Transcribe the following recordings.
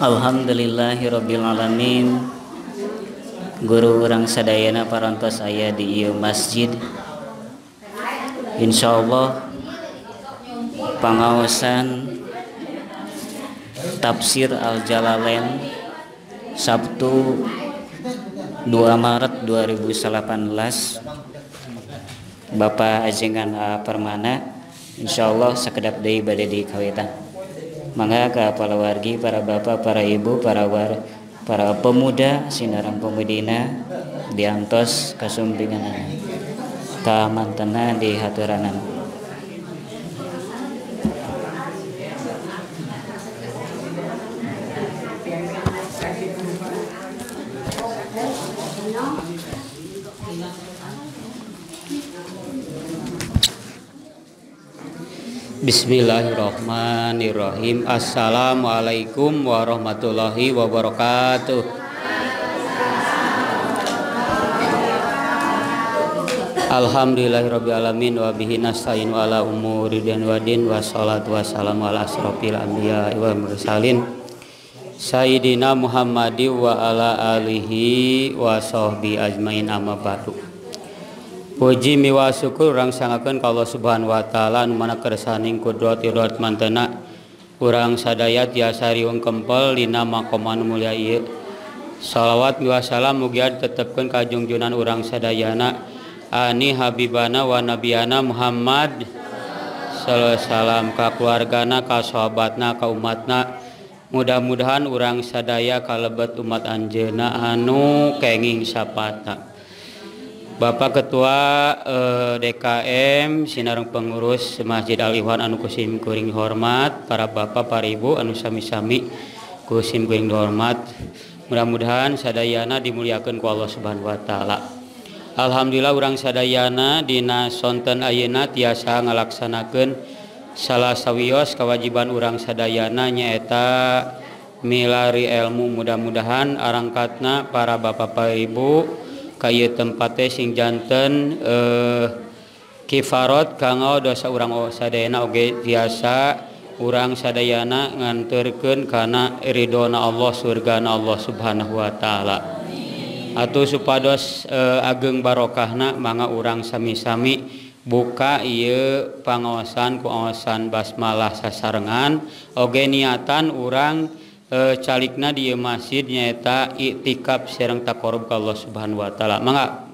Alhamdulillahirobbilalamin guru orang sadayana parantos saya di ieu masjid Insya Allah pengawasan tafsir Al-Jalalain Sabtu 2 Maret 2018 Bapak Ajengan A. Permana Insya Allah sekedap day badai di kawitan mangaka para wargi para bapak para ibu para war para pemuda sinarang pemudina diantos kasumpingan taman tenan di haturanan Bismillahirrahmanirrahim Assalamualaikum warahmatullahi wabarakatuh Alhamdulillahirrabbilalamin Wa bihi nasta'in wa ala umuri dan wadin Wa salatu wassalamu ala asrafil anbiya wa mursalin Sayyidina Muhammadi wa ala alihi wa sahbihi ajmain amma ba'du Kh uji miwaskurrangsangaken kalau Subhan Wata'alamanakersaning Qudo Mantena urangsaayaat yaari Kempel Lina Makomman Mu shalawatwasalam Mugian tetepken kajungjunan urangsadayana Ani Habibana Wanabianana Muhammad salam kakuganna kasbatna kau umatna mudah-mudahan urang sadaya kalebet umat Anjena anukenging sapata Bapak ketua eh, DKM Sinarung pengurusmajid Aliwan anu kusimkuring hormat para ba Pakibu anussami-sami kusimkuring hormat mudah-mudahan Sadayana dimuliakan oleh Allah subhanahu wa ta'ala Alhamdulillah urang Sadayana Dinas Sonten Ayeuna tiasa melaksanakan salah sawwiyos kewajiban urang Sadayana nyaeta milari ilmu mudah-mudahan Arang Katna para bapak-pakibu untuk kay tempate sing jantan eh kifarot kangau dosa urang sadana ogeasa urang saddayana nganturkenkana Erhona Allah surga Allah subhanahu Wa ta'ala atuh supados eh, ageng barokahna mga urang semi-sami buka eu pangosan kuongsan basmalah sasangan oge niatan urang ke E, calikna di masjid nyata ittikab Sereng takorb kalau Subhan Wa ta'ala menga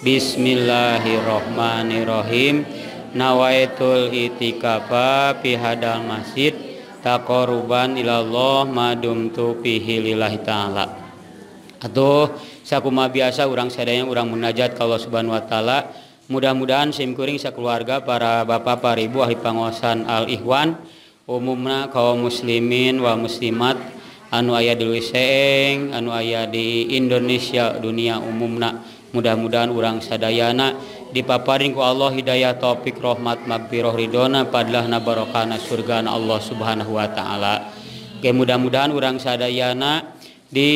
Bismillahirohmanirohim Nawaittulhitika pihadal Masjidbanallahhilillahi ta'ala Aduh sakma biasa urang seada yang urang munajad kalau Subhan Wa ta'ala mudah-mudahan simkuring sekeluarga para bapak paribu ahhi panongosan Al-ihwan. umumna kaum muslimin wa muslimat anu aya duluseg anu aya di Indonesia dunia umumna mudah-mudahan urang Sadayana dipaparinku Allah Hidayah topikrahhmat mabiroh ridhona pada nabaraokana surga Allah subhanahu Wa ta'ala Oke mudah-mudahan urang Sadayana di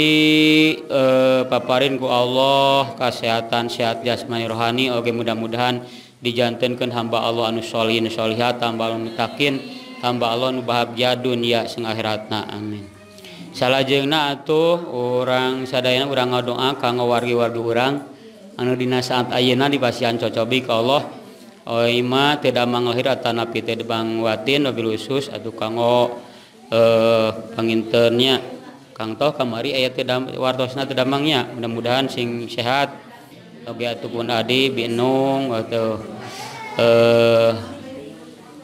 eh, paparinku Allah kasihehatan sehat Yasma rohani Oke mudah-mudahan dijantinkan hamba Allah anusholinsholi tabaltakin onubahkhiratna amin salahjena atuh orangadaanya orangdoa kangwar waruh orang anudina saat auna di pasian Cocobi Allah watingo eh penginternya Katoh kamari ayat tidakdamangnya mudah-mudahan sing sehatpun Adi binung eh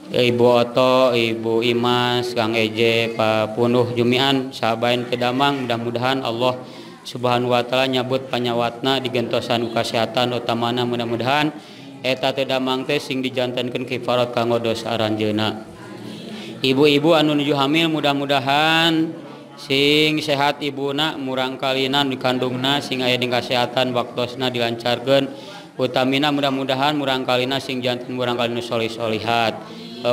Ibu oto Ibu Imangang Eje Pakpunuh Jumiian Saabain kedamang mudah-mudahan Allah Subhanahu Wa'ala nyabut penyawatna digentsan Kaehhaatan utamamana mudah-mudahan etateddam mangte sing dijantankan kifarat kanggodossa Anjena ibu-ibu Anun Juhamil mudah-mudahan sing sehat Ibu Na murangkalinan dikandungna sing aya di Kaehhaatan baktosna diancargen Utamina mudah-mudahan murangkalina sing jantin murangkali Solislihat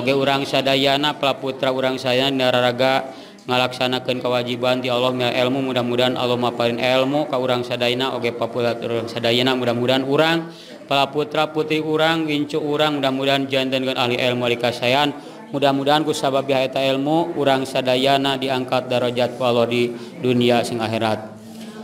ge urang Sadayana pelaputra urang saya nararaga melaksanakan kewajiban dialognya ilmu mudah-mudahan Allahapain ilmu kau urang Sadayina Oge popula Sedayana mudah-mudahan urang pelaputra putih urang wincu urang mudah-mudahan jatan ahli ilmusayyan mudah-mudahan kusabab bieta ilmu urang Sadayana diangkat darajatwal di dunia singing akhirat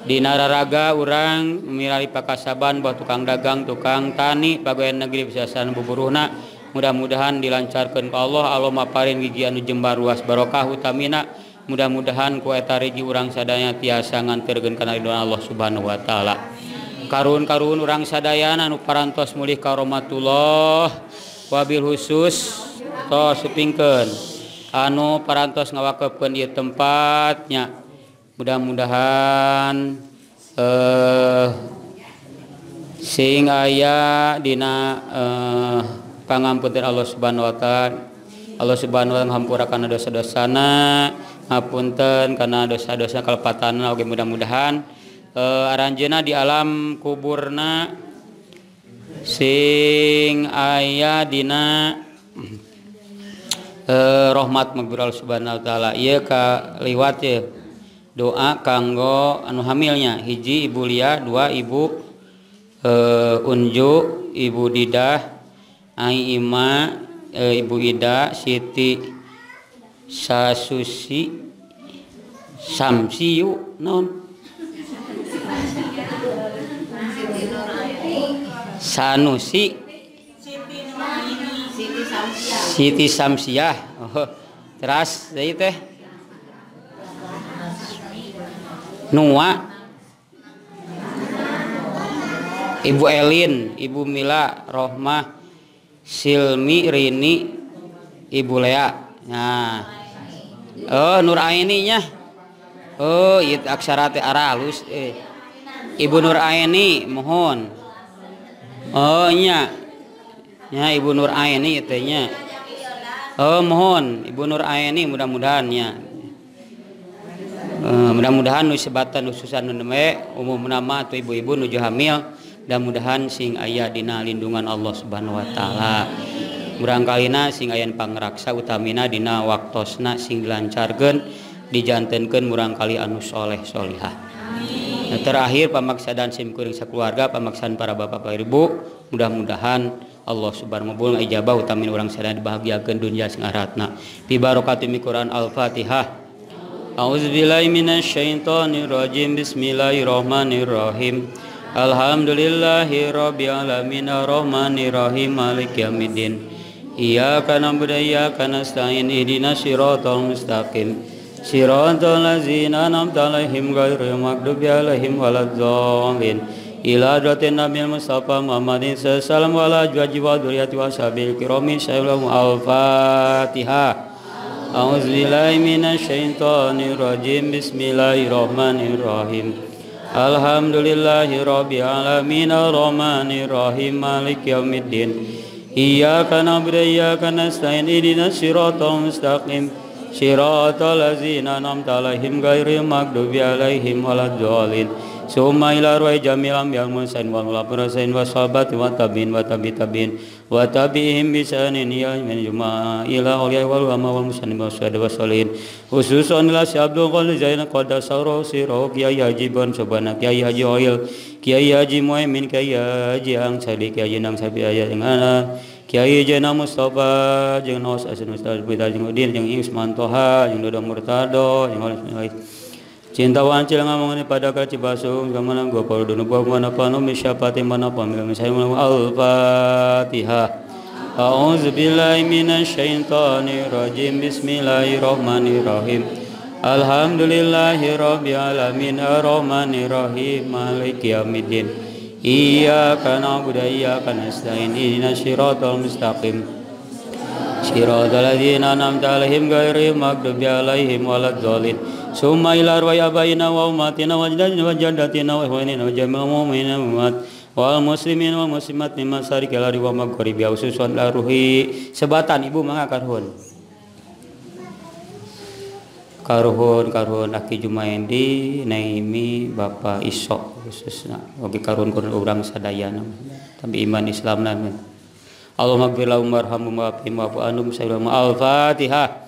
di nararaga urangmirali pakasaaban ba tukang dagang tukang tani bagianen Negeri kessiasaan buburna di mudah-mudahan dilancarkan Allah aaparin gigianu jemba Rus Barokah Utamina mudah-mudahan kuetariji urangsaadanya tiasangan tergenkenido Allah subhanahu wa ta'ala karun-karun urangsaadayan anu parantos mulih karomatullahwabbil khusus to suppingken Anu perntos ngawakopen di tempatnya mudah-mudahan eh sehingga aya Di eh Hai ampun Allah Subhana Watan Allah Subhan hampur karena dosa-dosana maupunten karena dosa-dosnya kepatatan lagi mudah-mudahan eh, Anjena di alam kuburna sing ayadinarahhmat eh, mebur Subhan Al ta'ala liwat doa kanggo anu hamilnya hiji ibulia dua ibu eh, unjuk ibu Didah Ai Ima e, Ibu Ida Siti Sasusi Samsiu non Sanusi Siti Samsiah oh, teras dari teh ya. Nua Ibu Elin, Ibu Mila, Rohmah, Silmi Rini Ibu oh, nur oh, eh. Ibu Nur mohon oh, Ibu Nur A mohon Ibu Nur Aini mudah-mudanya mudah-mudahan nuibtan ususan umummenna ibu-ibu nuju hamil étant mudah-mudahan sing ayah dina lindungan Allah subhanahu Wa Ta'ala murang kalina singgayan Panaksa Uutaminadina waktutosna singlan Chargen dijanntenkan murangkali anus olehsholiah terakhir pemaksa dan SIMkuring Seuga pemakaan para bapak-pak Ibu mudah-mudahan Allah Subhanbunijaah Uutaminrangsa dan bahagia Genunnjatna pibarakati Quranran al-fatihahrojjin Bismillaromanirrohim Alhamdulillahi Rabbi Alamin ar rahmani Rahim Malik Yamidin Iyaka na'budu iyaka nasta'in Ihdina siratal mustaqim Siratal lazina an'amta alaihim ghairil maghdubi alaihim waladhdallin Ila adratin Nabi Mustafa Muhammadin sallallahu alaihi wa ajwaji wa dhurriyyati wa sahbihi kiramin al-Fatihah A'udzu billahi minasy syaithanir rajim. Bismillahirrahmanirrahim. Alhamdulillahi Rabbil Alamin Ar-Rahmanir Rahim Malik Yawmiddin Iyaka na'budu iyaka nasta'in Idina siratal mustaqim siratal ladzina an'amta alaihim Gairi magdubi alaihim waladdallin Summa ila ruhi jamilam yang musain wa mulapurasain wa sahabat wa tabin wa tabi tabin Ya wa tabi'ihim bi sanin ya min juma ila awliya wal ulama wal muslimin wa syahada wa salihin khususan la syabdu qul zain qada sawro kiai haji bon sobana kiai haji oil kiai haji muaimin kiai haji ang sali kiai nang sapi aya dengan Kiai Jena Mustafa jeng Nos Asin Mustafa jeung Udin jeung Isman Toha jeng dodong Murtado jeng Oleh Cinta wancil ngamong mengani pada kaci basung kemana gua paru dunu buah mana panu misyapati mana pamil saya mana al-fatihah A'udzu billahi minasy syaithanir rajim Bismillahirrahmanirrahim Alhamdulillahi rabbil alamin arrahmanir rohim, maliki yaumiddin Iyyaka na'budu wa iyyaka nasta'in ini siratal mustaqim Siratal ladzina an'amta 'alaihim ghairil maghdubi 'alaihim ثم إلى أرواح أبائنا وأمهاتنا وأجدادنا وجداتنا وإخواننا وجميع المؤمنين والمؤمنات wal muslimat sebatan ibu mangga karhun karhun karhun aki jumaendi naimi bapak isok khususna oge karhun kurun urang sadayana tapi iman islam Allahumma gfir lahum warhamhum wa wa'fu anhum sayyidul al-fatihah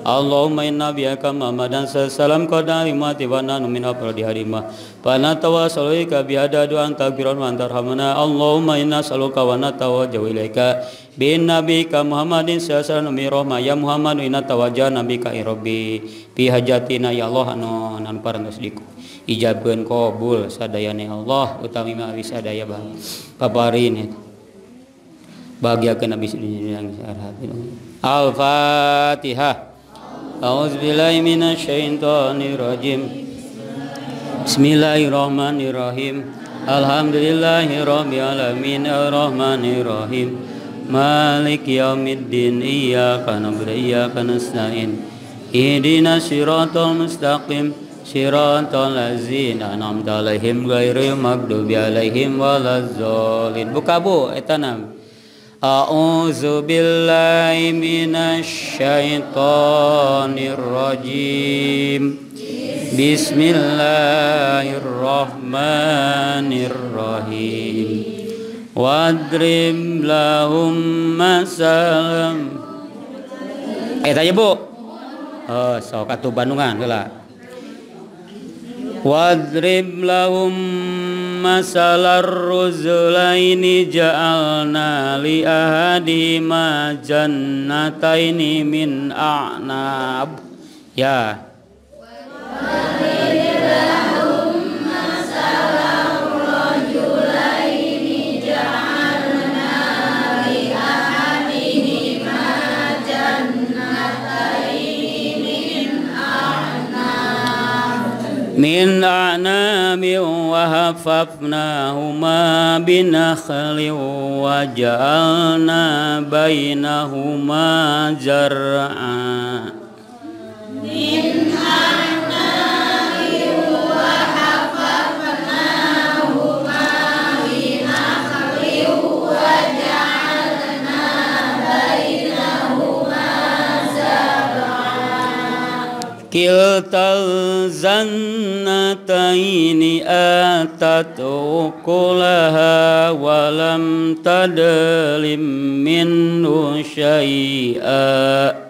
Allahumma inna biyaka mamadan sallam qadna imati wa nanu min di harima Pana tawasalaika bihada anta takbiran wa antarhamana Allahumma inna saluka wa natawajjahu ilaika Bin Nabi ka Muhammadin sallallahu alaihi wasallam ya Muhammad inna tawajjah Nabi ka irobi bi hajatina ya Allah anu nan parantos diku ijabkeun qabul sadayane Allah utami ma sadaya bang paparin bahagia ke Nabi yang Al-Fatihah Kauz bilaimin na shayn to ni alhamdulillahi rabbil alamin a rohman ni rohim, maliki a mid din iya kana bled iya kana in, idina shiro mustaqim, shiro to lazina, namda lahim gai remak dubi alaihim walazaulit bu kabu etanam. A'udzu billahi minasyaitonir rajim Bismillahirrahmanirrahim Wadrim lahum masalam Eh tanya bu Oh sokatu Bandungan Wa Wadrim lahum masalar ruzulaini ja'alna li ahadihima jannataini min a'nab ya من أعناب وهففناهما بنخل وجعلنا بينهما زرعا كلتا الجنتين اتت اكلها ولم تدل منه شيئا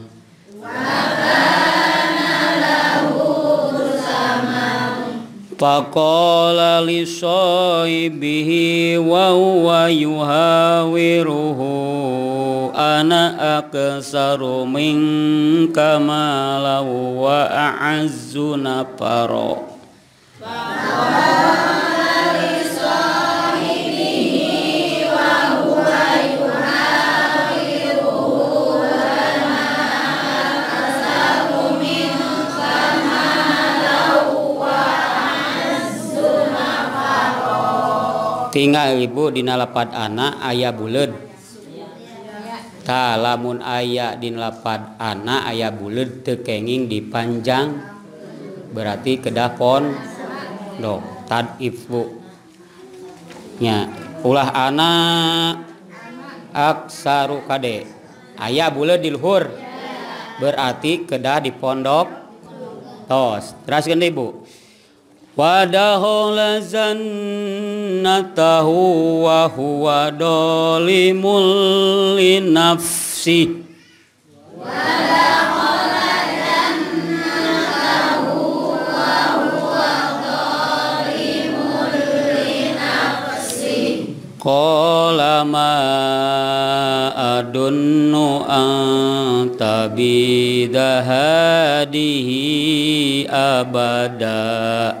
فقال لصاحبه وهو يهاوره أنا أكثر منك مالا وأعز نفرا tinggal ibu di lapad anak ayah buled ta lamun ayah di lapad anak ayah buled tekenging dipanjang berarti kedah pon dok tad ibu nya ulah anak aksaru kade ayah di luhur, berarti kedah di pondok tos terus ibu Wadahul zannatahu wa huwa dolimul li nafsi Wadahola zannatahu wa huwa dolimul li nafsi Kola ma adunnu antabidahadihi abadah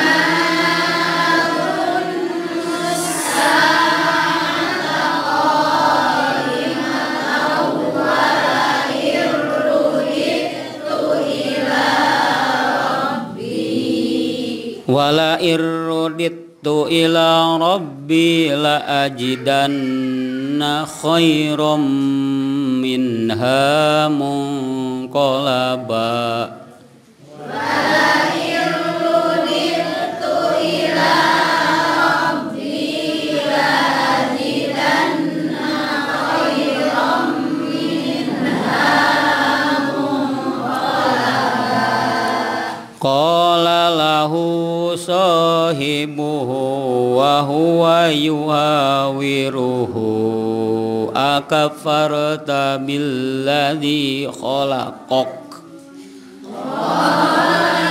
wala irruditu ila rabbi la ajidanna khairum minha munqalaba wala irruditu ila Qala lahu sahibuhu wa huwa yuhawiruhu akafarta billadhi khalaqak Qala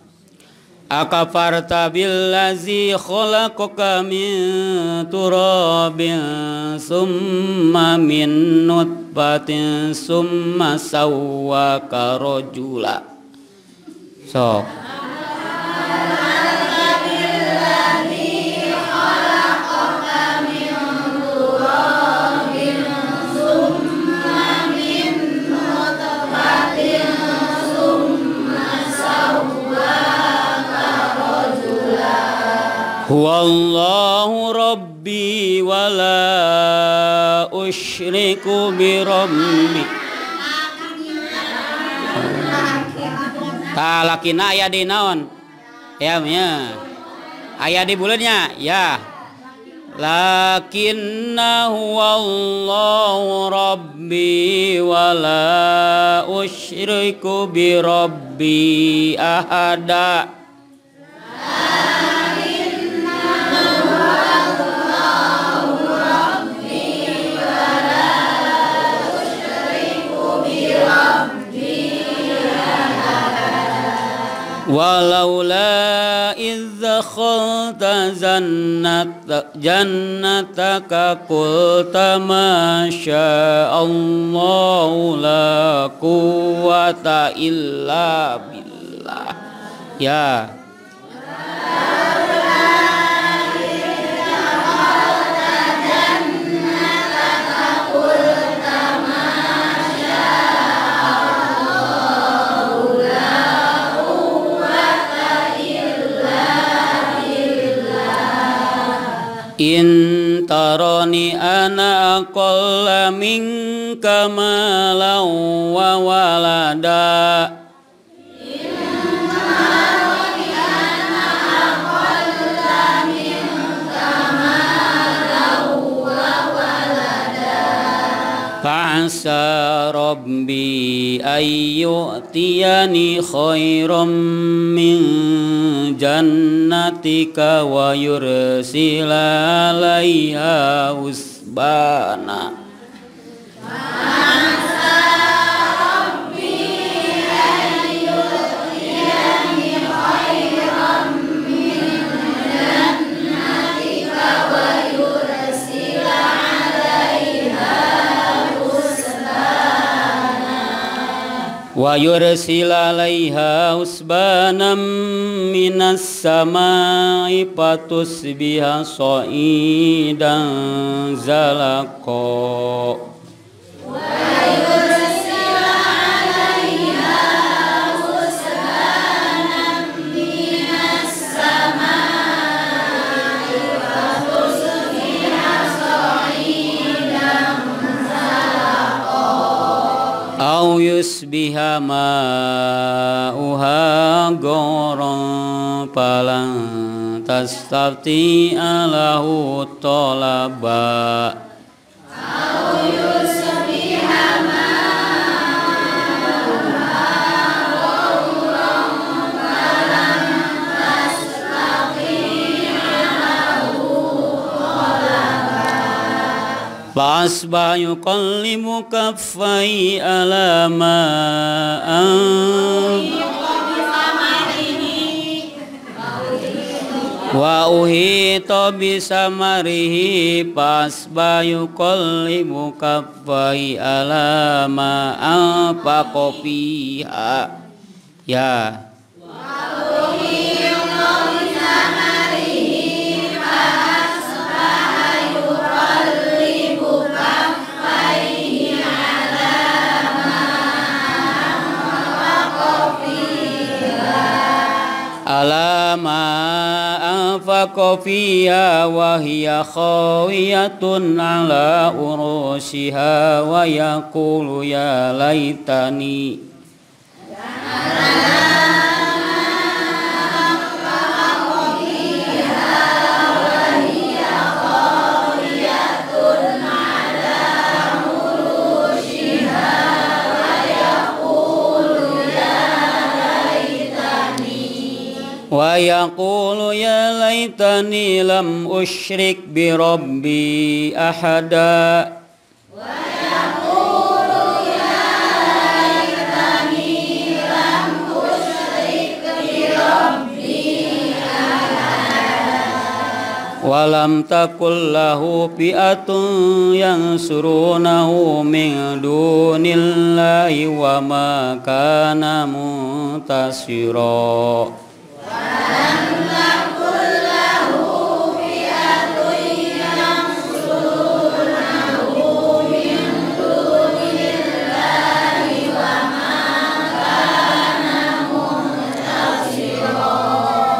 Akafarta billazi khalaqaka min turabin summa min nutfatin summa sawwaka rajula. Sok. Wallahu Rabbi wa la usyriku bi Rabbi Talakina ayah di naon Ya ya Ayah di bulannya ya Lakinnahu Allahu Rabbi wa la usyriku bi Rabbi ahada walaula idza khalta zannata ka qulta ma syaa Allah la quwata illa billah ya In taroni ana aqalla minka malau wa waladak Asa Robbi ayu ti ani khairom ing jannah tika wayur silalahi haus bana wa yursil laiha usbanam minas samai patus biha so'idan zalako wa أو يسبح ماؤها غورا فلن تستطيع له طلبا أو يسبها غورا تستطيع له يسبح Fa'asba yuqallimu kaffai ala ma'am pas bayu koli muka bayi alama apa kopi ya. Alama anfaqo fiyya wa hiya khawiyatun ala urusiha wa yakulu ya laytani. Alama wa yaqulu ya laitani lam usyrik bi rabbi ahada Walam yaqulu ya laitani lam takul lahu fi'atun yansurunahu min dunillahi wa ma kana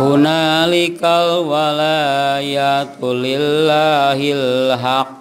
hunalikal walayatul lillahil haq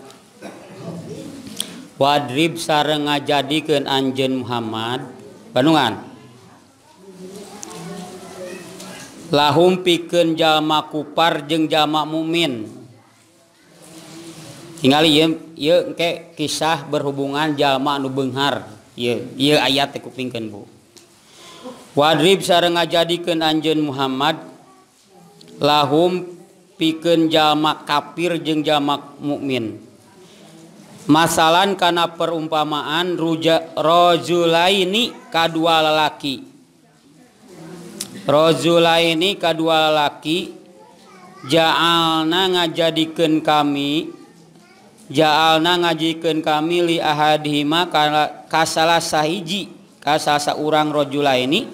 rib sare ngaja ke Anun Muhammad Bandungan la pi jamak kupar jeung jamak mumin tinggal kisah berhubungan jamaah nu aya waribre ngaja ke An Muhammad la piken jamak kafir jeung jamak mukmin masalan karena perumpamaan ruja rojulaini kedua lelaki rojulaini kedua lelaki ja'alna ngajadikan kami ja'alna ngajikan kami li ahadhima kasala sahiji kasasa urang rojulaini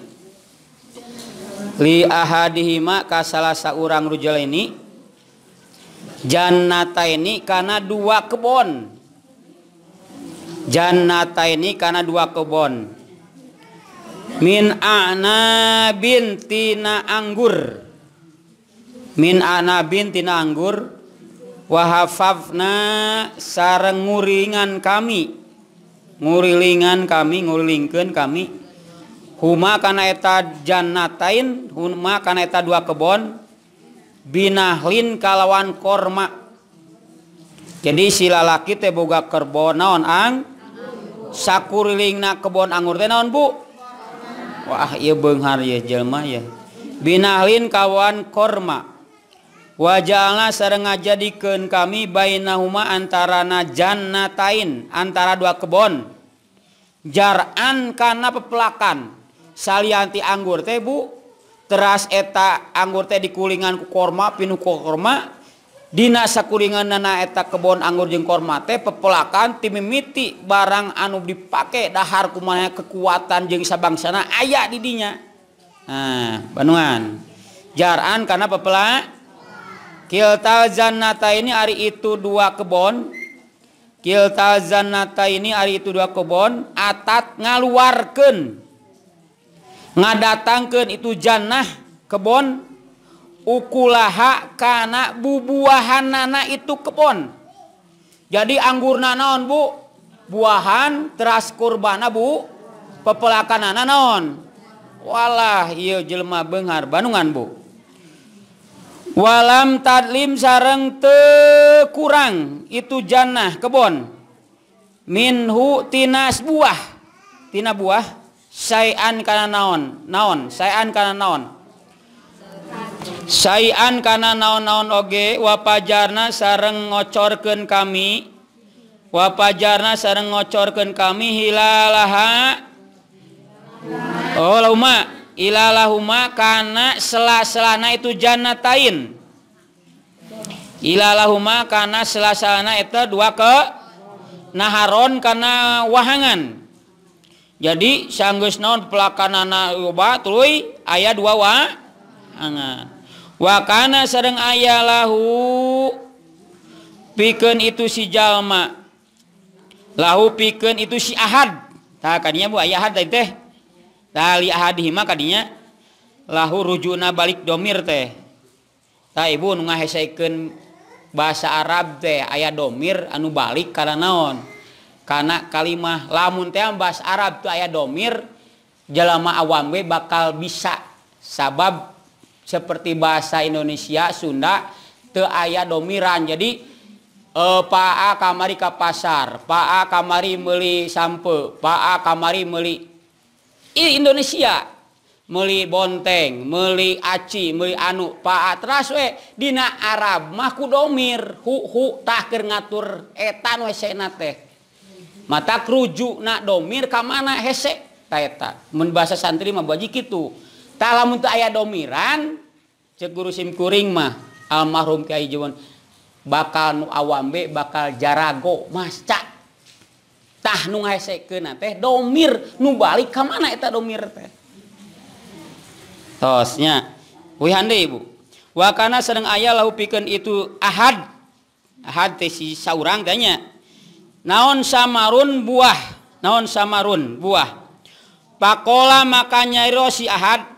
li ahadihima kasalah urang rojulaini jannata ini karena dua kebon jannata ini karena dua kebon min ana bintina anggur min ana bintina anggur wahafafna sarang nguringan kami ngurilingan kami ngulingkan kami huma karena eta jannatain huma karena eta dua kebon binahlin kalawan korma jadi silalaki teh boga kerbon naon ang sakurling na kebon anggurta naon Bu Wah ya Jelmaah ya binlin kawan kurma wajahnya serenga jadikeun kami baima antara najannatain antara dua kebon jaan karena pepelakan salianti anggurte Bu teras eta anggurte dikullingan ku korma pinuku korma sakulingan nana eta kebon anggur jeng kormate pepelakan timiti barang anub dipakai daharkumana kekuatan jengsa bangsana aya didinyaan jaran karena pepela kilta zanata ini Ari itu dua kebon kilta zanata ini hari itu dua kebon attak ngaluarkan ngadatangkan itu Jannah kebon hak kan bu-buahan nana itu kepon jadi anggurna naon Bu buahan transkurbanabu pepelakanan nononwala Jelma Bengar Bandungan Bu walam talim sareng te kurang itu Jannah kebun Minhu Tinas buahtina buah sayaan karena naon naon sayaan karena noon Sayaankana naon-naon oge wapajarna sareng ngocorkanun kami wapajarna sare ngocorkan kami hialaha oh, selaselana itu jataininallah karena selasana itu dua ke naharonkanawahangan jadi sanggusnaon pelakana nabatului ayat dua hangan Wakana seren aya lahu piken itu si Jalma lahu piken itu Syhad taknya Bu ayahat tehnya lahu rujuna balik Domir teh tak Ibu bahasa Arab de ayahomir anu balik karena naon karena kalimah lamun teh bahasa Arab tuh ayahomir jalama Awambe bakal bisa sabab dia seperti bahasa Indonesia Sunda ayat domiran jadi eh, Pak kamari ka pasar Pak kamari meli sampe Pak kamari meli Indonesia meli bonteng meli aci meli anu Pak Di Arab mahomirtah ngatur etan teh mata krujuk na Domir kamana hesek membasa santri membaji gitu tak untuk ayah domiran cek guru simkuring mah almarhum Kiai Jewon bakal nu awam be bakal jarago masca tah nu ngaesekeuna teh domir nu balik ka mana eta domir teh tosnya wihande ibu wakana sedang ayah lahu pikeun itu ahad ahad teh si saurang tanya naon samarun buah naon samarun buah pakola makanya nyairo si ahad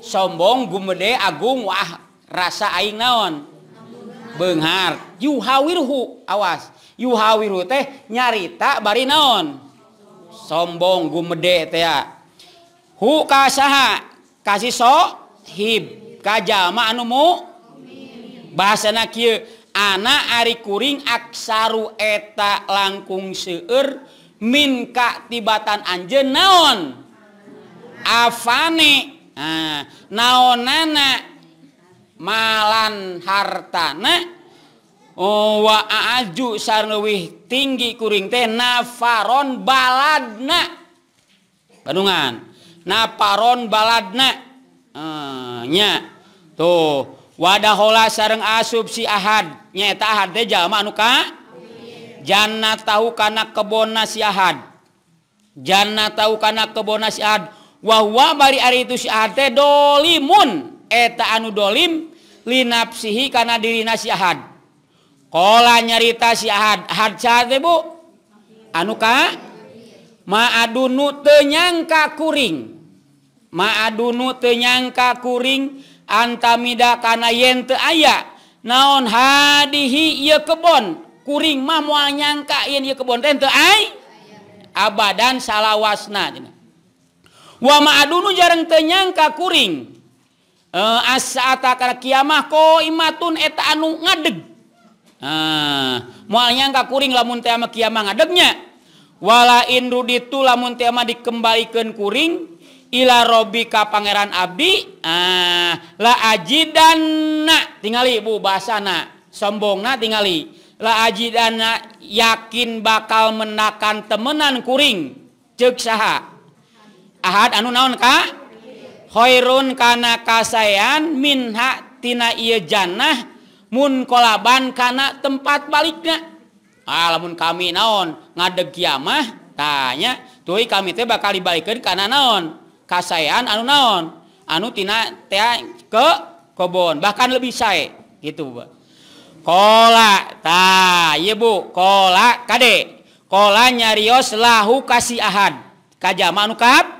sombong gude agungwah rasa a naonharhawirhu awas yuhawir teh nyarita bari naon sombong gu kasaha kasih sob kamaan bahasa anak Arikuring aksaru eta langkung seeur minka titibatan Anje naon afanane Eh, naon malan hartanajuwih tinggi kuring teh nafaron balaadna Bandungan nafaron baladnanya eh, tuh wadah o sareng asub sihadnya Jannah tahu kanak kebonayahad Jannah tahu kanak kebonasihad itu dolimuneta anulim linafsihi karena di sy ko nyarita syyahat anuka maad tenyangka kuring maadunu tenyangka kuring antamidakana yente aya naon hadihi ia kebon kuring mamu nyangka y ke abadan salahwana ma dulu jarang tenyangka kuring eh, as kiamahun anu ngadeg eh, muaalnyangka kuring lamun tema kia ngadegnya wala inndu itu lamun dikembalikkan kuring I robika Pangeran Abi ah eh, la aji dan tinggalbu bahasa sombongan tinggal la aji anak yakin bakal menakan temenan kuring jogsaha ahad anu naon ka khairun kana kasayan minha tina iya jannah mun kolaban kana tempat baliknya alamun ah, kami naon ngadeg kiamah tanya tuh kami teh bakal dibalikeun kana naon kasayan anu naon anu tina teh ke kobon bahkan lebih sae gitu bu kola ta iya, bu kola kade kola nyarios lahu kasih ahad kajama anu kap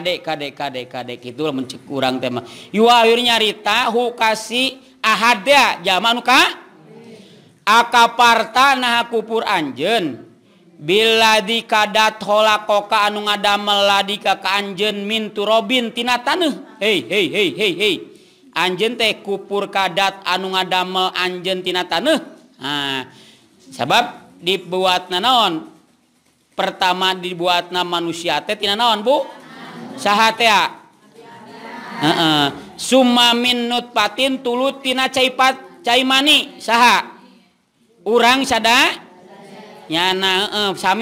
dekdek gitudulci kurang temanyarita kasih Ah zamankah aka part kupur Anjen bila didat anumel Anjen mintu Robin Ti he Anjen teh kupur kadat anu nga damel Anjentina sabab dibuat Naon pertama dibuat nama manusia Tetina nonon Bu Suma minuut patn tulutinaipat urangna Sam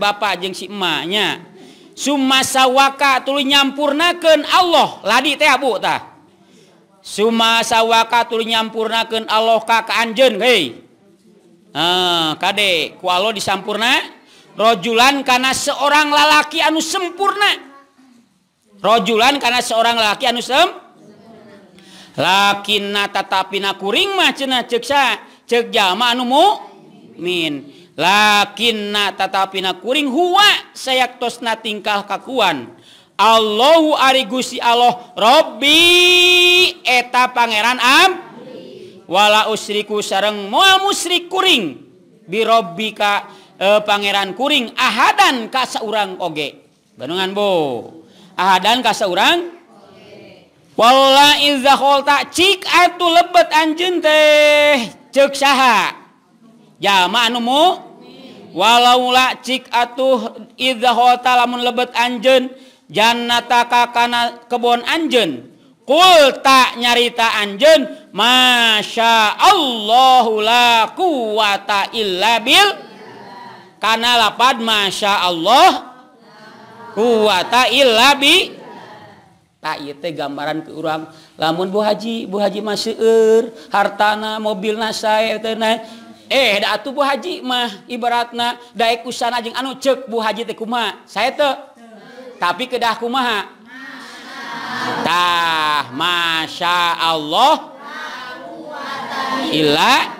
Pakpation si ba summa sawwa tu nyampurnaken Allah ladi summa sawwaaka tu nyampurnaken Allah kakak An kadek kulau disampurrna rojulan karena seorang lalakianu sempurna rojulan karena seorang lakian sem lakin natata pinaing mana cesa cegjama lakin pinaing sayana tingkahkakuan allagus Allah Robbi eta pangeran amwala usri ku sareng mua musrikuring bir Rob ka E, Pangeran kuring Ahahadan Kak seorang Oge Bandungan Bodan ka seorangwalata lebet anjun teh ceksaha jamaan walaula chiikuh lamun lebet anjun janata kebun Anjun kulta nyarita Anjun Masya allaulaku wataabil lapad Masya Allah kubi gambaran keuram lamun Buhaji Bu Hajiur hartana mobil nas eh Haji mah ibaratna usana anu cek Bu Hajima saya itu tapi kedah kumahatah Masya Allah Ila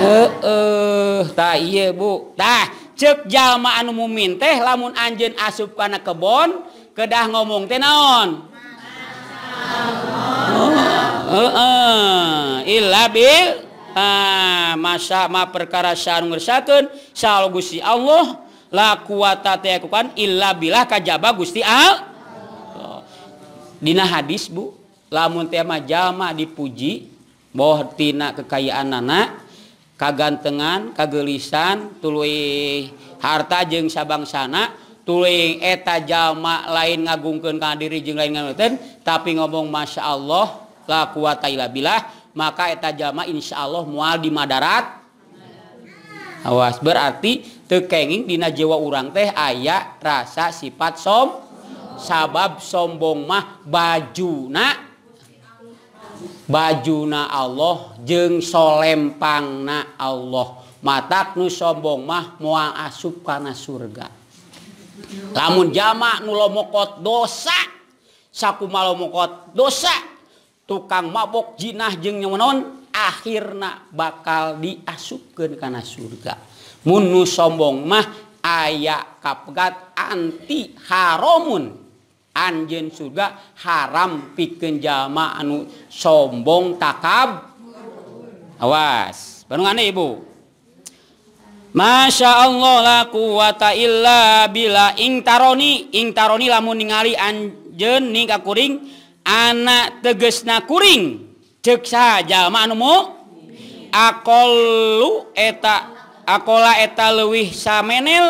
eh ta Butah cek jalmaan mumin teh lamun Anjeun asupana kebon kedah ngomong tenonbil ah, perkarauruni Allah lakupan billah kaj Gusti Dina hadis Bu lamun tema jalmaah dipuji botina kekayaan anak gantengan kegelisan tule harta jeungng sabangs sana tuling ajama lain ngagungkekan diri jeng lain ngaten tapi ngomong Masya Allah la ku tailabillah maka taj jama Insya Allah mual di Madarat awas berarti tekenging Dina Jawa urang teh aya rasa sifat som sabab sombong mah baju na yang Bajuna Allah jeung sopangna Allah matanu sombongmah mua asupkana surga namun jamak nulo mokot dosa saku malomokot dosa tukang mabokzinanah nyowenon akhirnya bakal diaskekana surga munu sombong mah aya kapgat anti Haromun. Anjen sudah haram pikenjamaanu sombong takab awas bangbu Masya Allah laku wataillaa ing taroni ing taroni lamun ningali Aning anak teges nakuring ceamaan a akola eta luwihel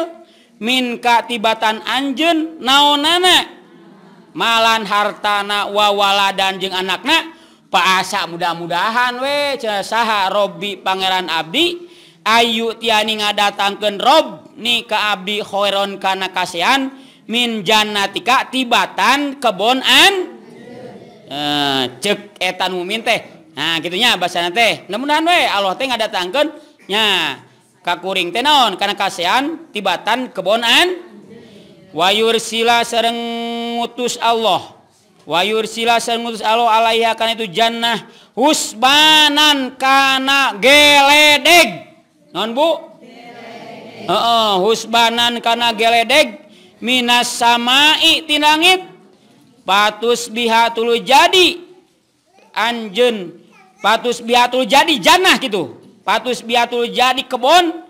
min katibatan Anjun naon nanek lan hartana wawala danjung anaknya pakasa mudah-mudahan we cesaha Robby Pangeran Abdi Ayu Tiani ngadat datangangkan Rob nih ke Abdikhoron karena kasihan minjanatika tibatan kebonaan eh, cektan mumin teh Nah gitunya teh Allah datangnya Kakuring Tenon karena kasihan tibatan kebonaan Wahur sila serreng utus Allah wayur sila sermutus Allah aaiih karena itu Jannah husbanankana geledek non husbanan karena geledek Min sama tinit patusulu jadi Anjunun patusbiatul jadi Jannah gitu patusbiatul jadi kebun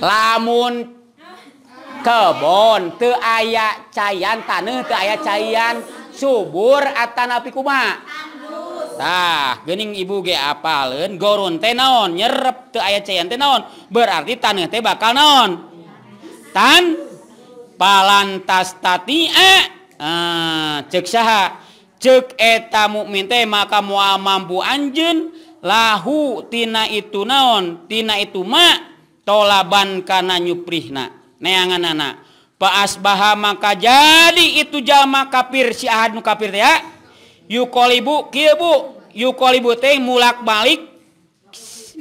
lamun kebon te aya cayan tan ke aya cayan subur Atatanpi kumatah gening ibu ge apa gorun tenon nyere ke ayayan tenon berarti tannya tebak kanon tan palantastatia eh, eh, ceksaha ceketa muk minte maka mua mampu anjun lahutina itu naontina itumak labankananyna neanganas Ba maka jadi itu jamaah kafir Sy nu kafir yak balik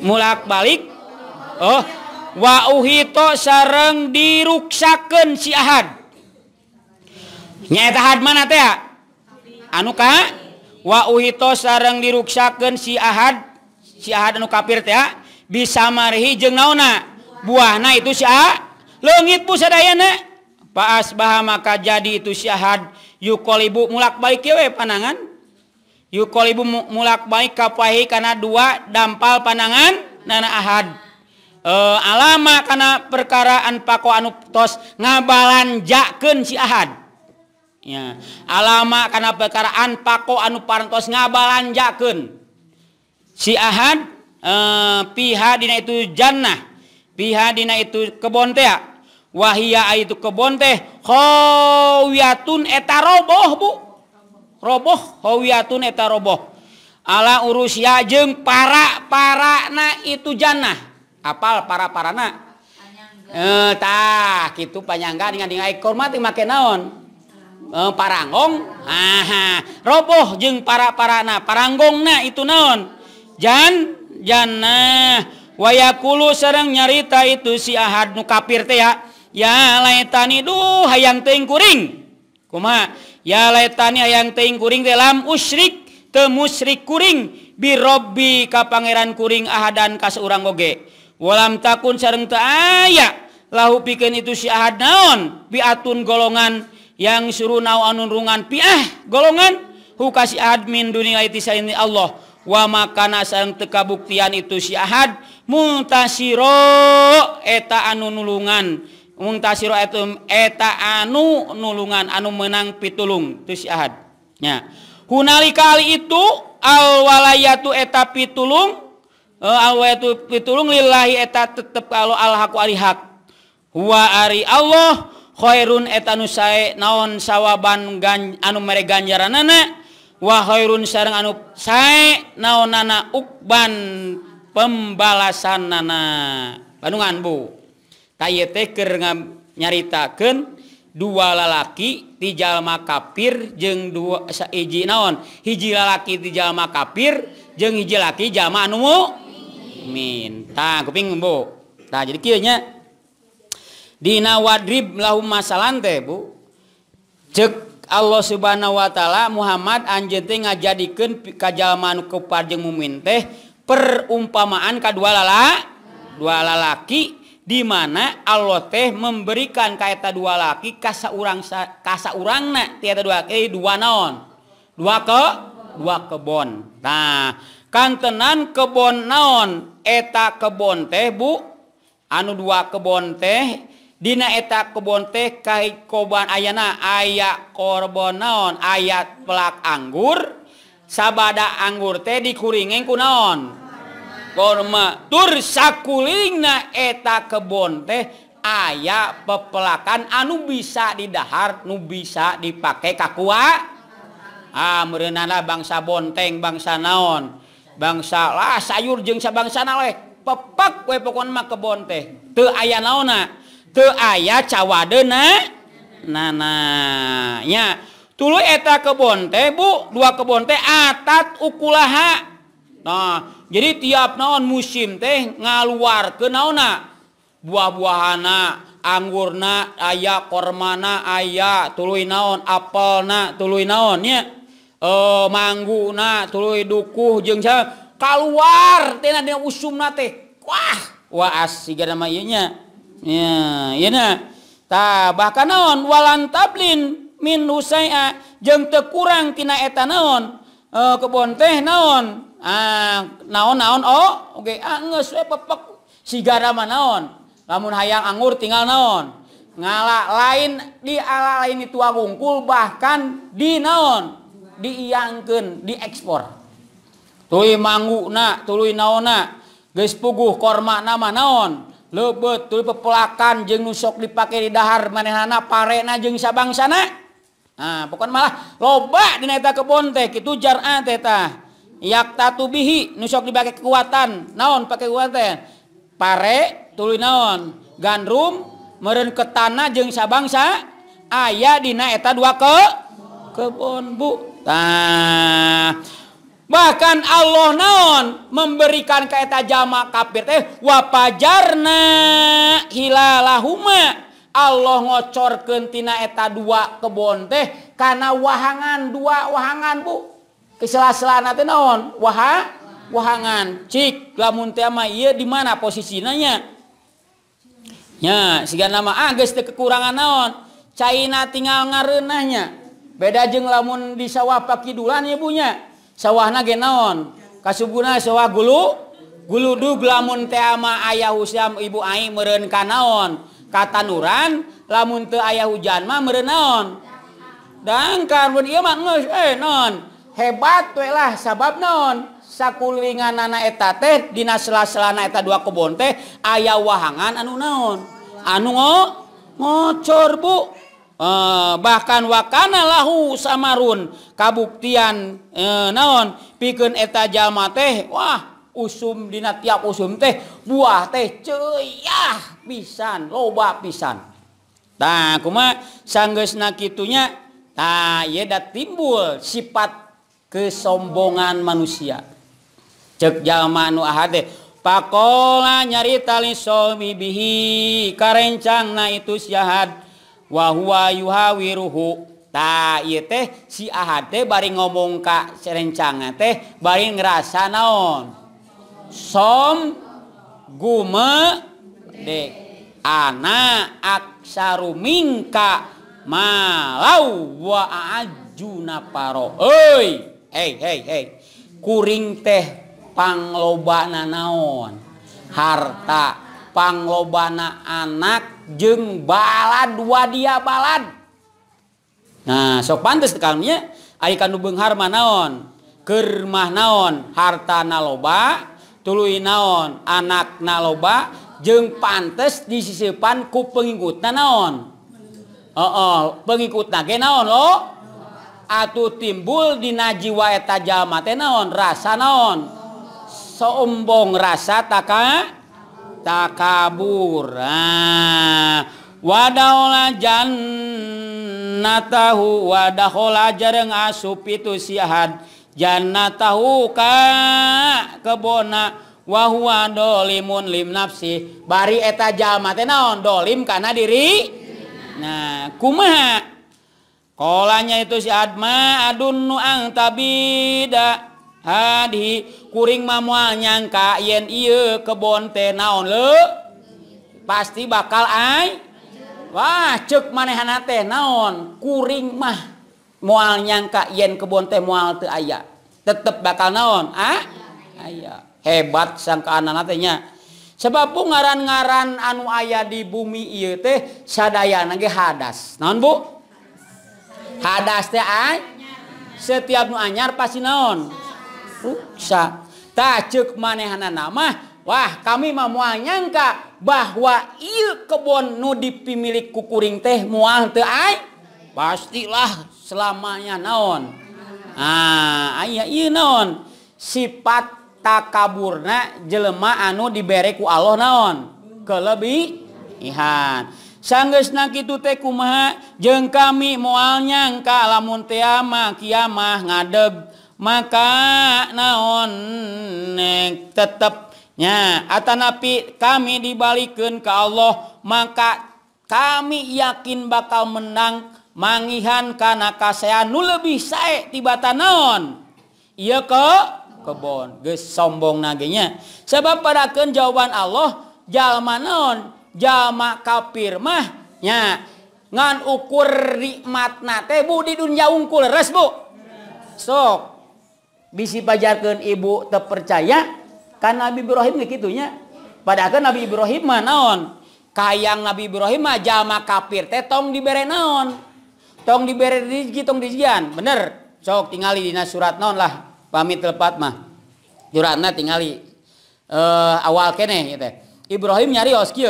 muak balik wato sareng diruksaken syahanya mana anuka sarang diruksaken si kafir bisa marihijeng nauna buah Nah itu Sy longit pu sebaha maka jadi itu syhat ykobu mulak baik kewe panangan ykobu muak baik kappahi karena dua dampal panangan Nana Ahad alama karena perkaraan pako anutos ngabalan jaken Syaha alama karena perkaraan pako anu Partos ngabalan jaken Syaha piha Di itu Jannah itu ke bontewahia itu ke bonteun roboh robohwiun roboh ala urusia jeung para parana itu Jannah apal para parana eh, tak itu panjangmati makekin naon eh, paranggung haha roboh jeung para parana paranggungna itu naon Jan Jannahha wayakulu serre nyarita itu siad nu kafirha yaani hayang teingkuring kom yaani ayam teingkuring dalam usyrik ke musyrik kuring bi Robbi ka Pangeran kuring Ahdan kas uranggoge walam takun seren aya lahu pikin itu siaha daun piatun golongan yang suruh na anunrungan piah golongan hukasi admin dunianilaiitiah ini Allah Wah makanan sang tekabuktian itu syyahatmuntiro eta anu-nulanmuntasiiro eta anu nulungan anu menang pitulung itu syhatnya hunlikali itu alwala yatu eta pitulung eh, pitulung willah etap kalau alhawaliha waari Allah khoun etan nu naon sawaban anu mere ganjaran anne unrang nanaban pembalasan nana Bandungan Bu kay teker menyaritakan dua lalaki dijalma kafir jeng duaji naon hiji lalaki tijalma kafir jenghiijalaki jamamu mintapingmbo Dina Wadrib la masalahlantai Bu cekur Allah Subhanahu Wa ta'ala Muhammad Anjite nga jadikan kajjaman ke Pajengmumin teh perumpamaan ka kedua lala dua lalaki dimana Allah teh memberikan kaeta dua laki kasa urangsa kasa urang ti dua eh, non dua ke dua kebon kantenan kebun noon eta ke bonte Bu anu dua ke bonte yang eta kebonte ka koban ayana aya korbonon ayat pelak anggur sabada anggur teh dikururingin kuon korma tur sakuling na eta kebonte aya pepelakan anu bisa didar nu bisa dipakai kaua mereana bangsa bonteng bangsa naon bangsalah sayurjungngsabangsa naleh pepak pehonmak ke bonte tuh aya nana ayah cawadenna nananya tulu eta kepunte Bu dua kebunte attak ukuha nah jadi tiap naon musim teh ngaluar ke nana buah-buhana anggurna aya kormana aya tulu naon apel eh, na tulu naonnya mangguna tulu duku jengja keluar us teh Wah waas sigala namanyanya ta nonon wa tablin minus saya jeng te kurangrangtinaeta nonon eh, kebunte nonon ah, naon-naon sigara naon namun hayang anggur tinggal noon ngala lain di ala lain itu agungkul bahkan dion diiyake diekspor tuwi manggu na tuwi naonak gepuguh kormak nama naon. tu pepulakan jeng nusok dipakai di dahar manehhana pare najengsa bangsana bukan malah cobadinaeta kebuntek itu Jartayakbihi ah nusok dipakai kekuatan naon pakai kekuatan pare tulion ganrum me ke tanah jengsabangsa ayadinaeta dua ke kebunbuktan bahkan Allah nonon memberikan kaeta jamaah kafir eh wapajarna Hlah Allah ngocorkentina eta dua ke bonte karena wahangan dua wahangan Bu kesela-seanaon Wahwahangan Cik lamun di mana posisi nanya ya si nama Agus ah kekurangan noon China tinggal ngarenanya beda jeng lamun dis sawpak kiddulannya punya tinggal sawah na genon kasuguna sewa gulu guludublamun ayaah huusiaam ibu A merenka naon kata nuran lamuntu ayah hujanma merenon dankaron eh, hebatlah sabab non sakulingan anak etatetdina sela-selana eta dua kebonte ayaah wahangan anu-naon anu ngo ngocor buk Eh, bahkan Wakana lahu samarun kabuktianon eh, pikun eta jama teh Wah usum Di tiap usum teh buah teh cuah pisan loba pisan takma sangnak itunya tadat timbul sifat kesombongan manusia cegjamanuaha Pakkola nyari tali mibihhi karrencang Nah itu syhatku siaha bari ngomongka serrecanga teh bayngerasa naon som gu de anak aksngka majuparoo o kuring tehpanggloban na naon harta lobanan jeung balad dua dia balat nah so pantes sekalinya Aikan nubeng Harmanon Kermah naon hartana loba tului naon anak naoba jeung pantes dis sisi panku pengikutan naon pengikut na naon Atuh timbul diji waetajammate naon rasa nonon sombong rasa taka tak kabura wadah lajannata wadah ajang asup itu sihatjankah kebonawahlimun limnafsi bari eta jama naonndolim karena diri nah kuma kolnya itu siatma adun nuang tabiida had di kuring ma mual nyangka yen ke bonte naon pasti bakal ay Wah manehan naon kuring mah mual nyangka yen ke bonte mual aya tetap bakal naon ah aya hebat sangka anaknatenya sebabbu ngaran-garan anu aya di bumi teh sada hadas nonon Bu hadas setiap nu anyar pasti noon rusak tak manehhan nama Wah kami maunya engka bahwa il kebun nu dipimilik kukuring teh mual the pastilah selamanya naon ah, Inon sifat takburna jelemah anu diberreku Allah-naon kelebih Ihan sanggesna itutekumaha jeng kami mualnya engka lamun ama kiamah ngadeb Allah maka naon ne pnya Atanapi kami dibalikkan ke Allah maka kami yakin bakal mendang mangihan karena kasean nu lebih saya tibatan nonon ya kok kebon ge sombong nagnya sebab pada kejauan Allah jaon jamak kafir mahnya ngan ukur rikmat na tebo di dunia ungkul resbu so i pajarkan ibu te percaya karena Nabi Ibrahim gitunya padahal Nabi Ibrahimmanon Kaang Nabi Ibrahima jamaah kafir teh tong diberreon tong diberreng diian bener sok tinggal Dinas surat nonon lah pamit tepat mah juranna tinggal eh, awal keeh Ibrahim nyariski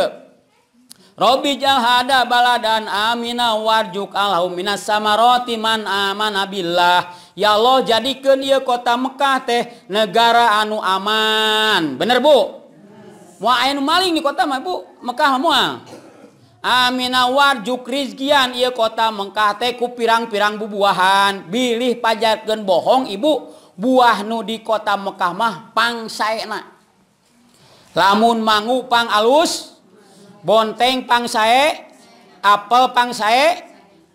Robjahda bala dan amina warjuk Allahmina sama rotiman aman nabillah tinggal Allah jadi ke ni kota Mekkah teh negara anu aman bener Bu mua maling kotabu Mekkah Amina warju kriz ia kota Mekahteku pirang-pirang bubuahan bilih pajak gen bohong ibu buah nu di kota Mekkah mahpangai enak lamun mangupang alus bonteng pangsa apel pangsa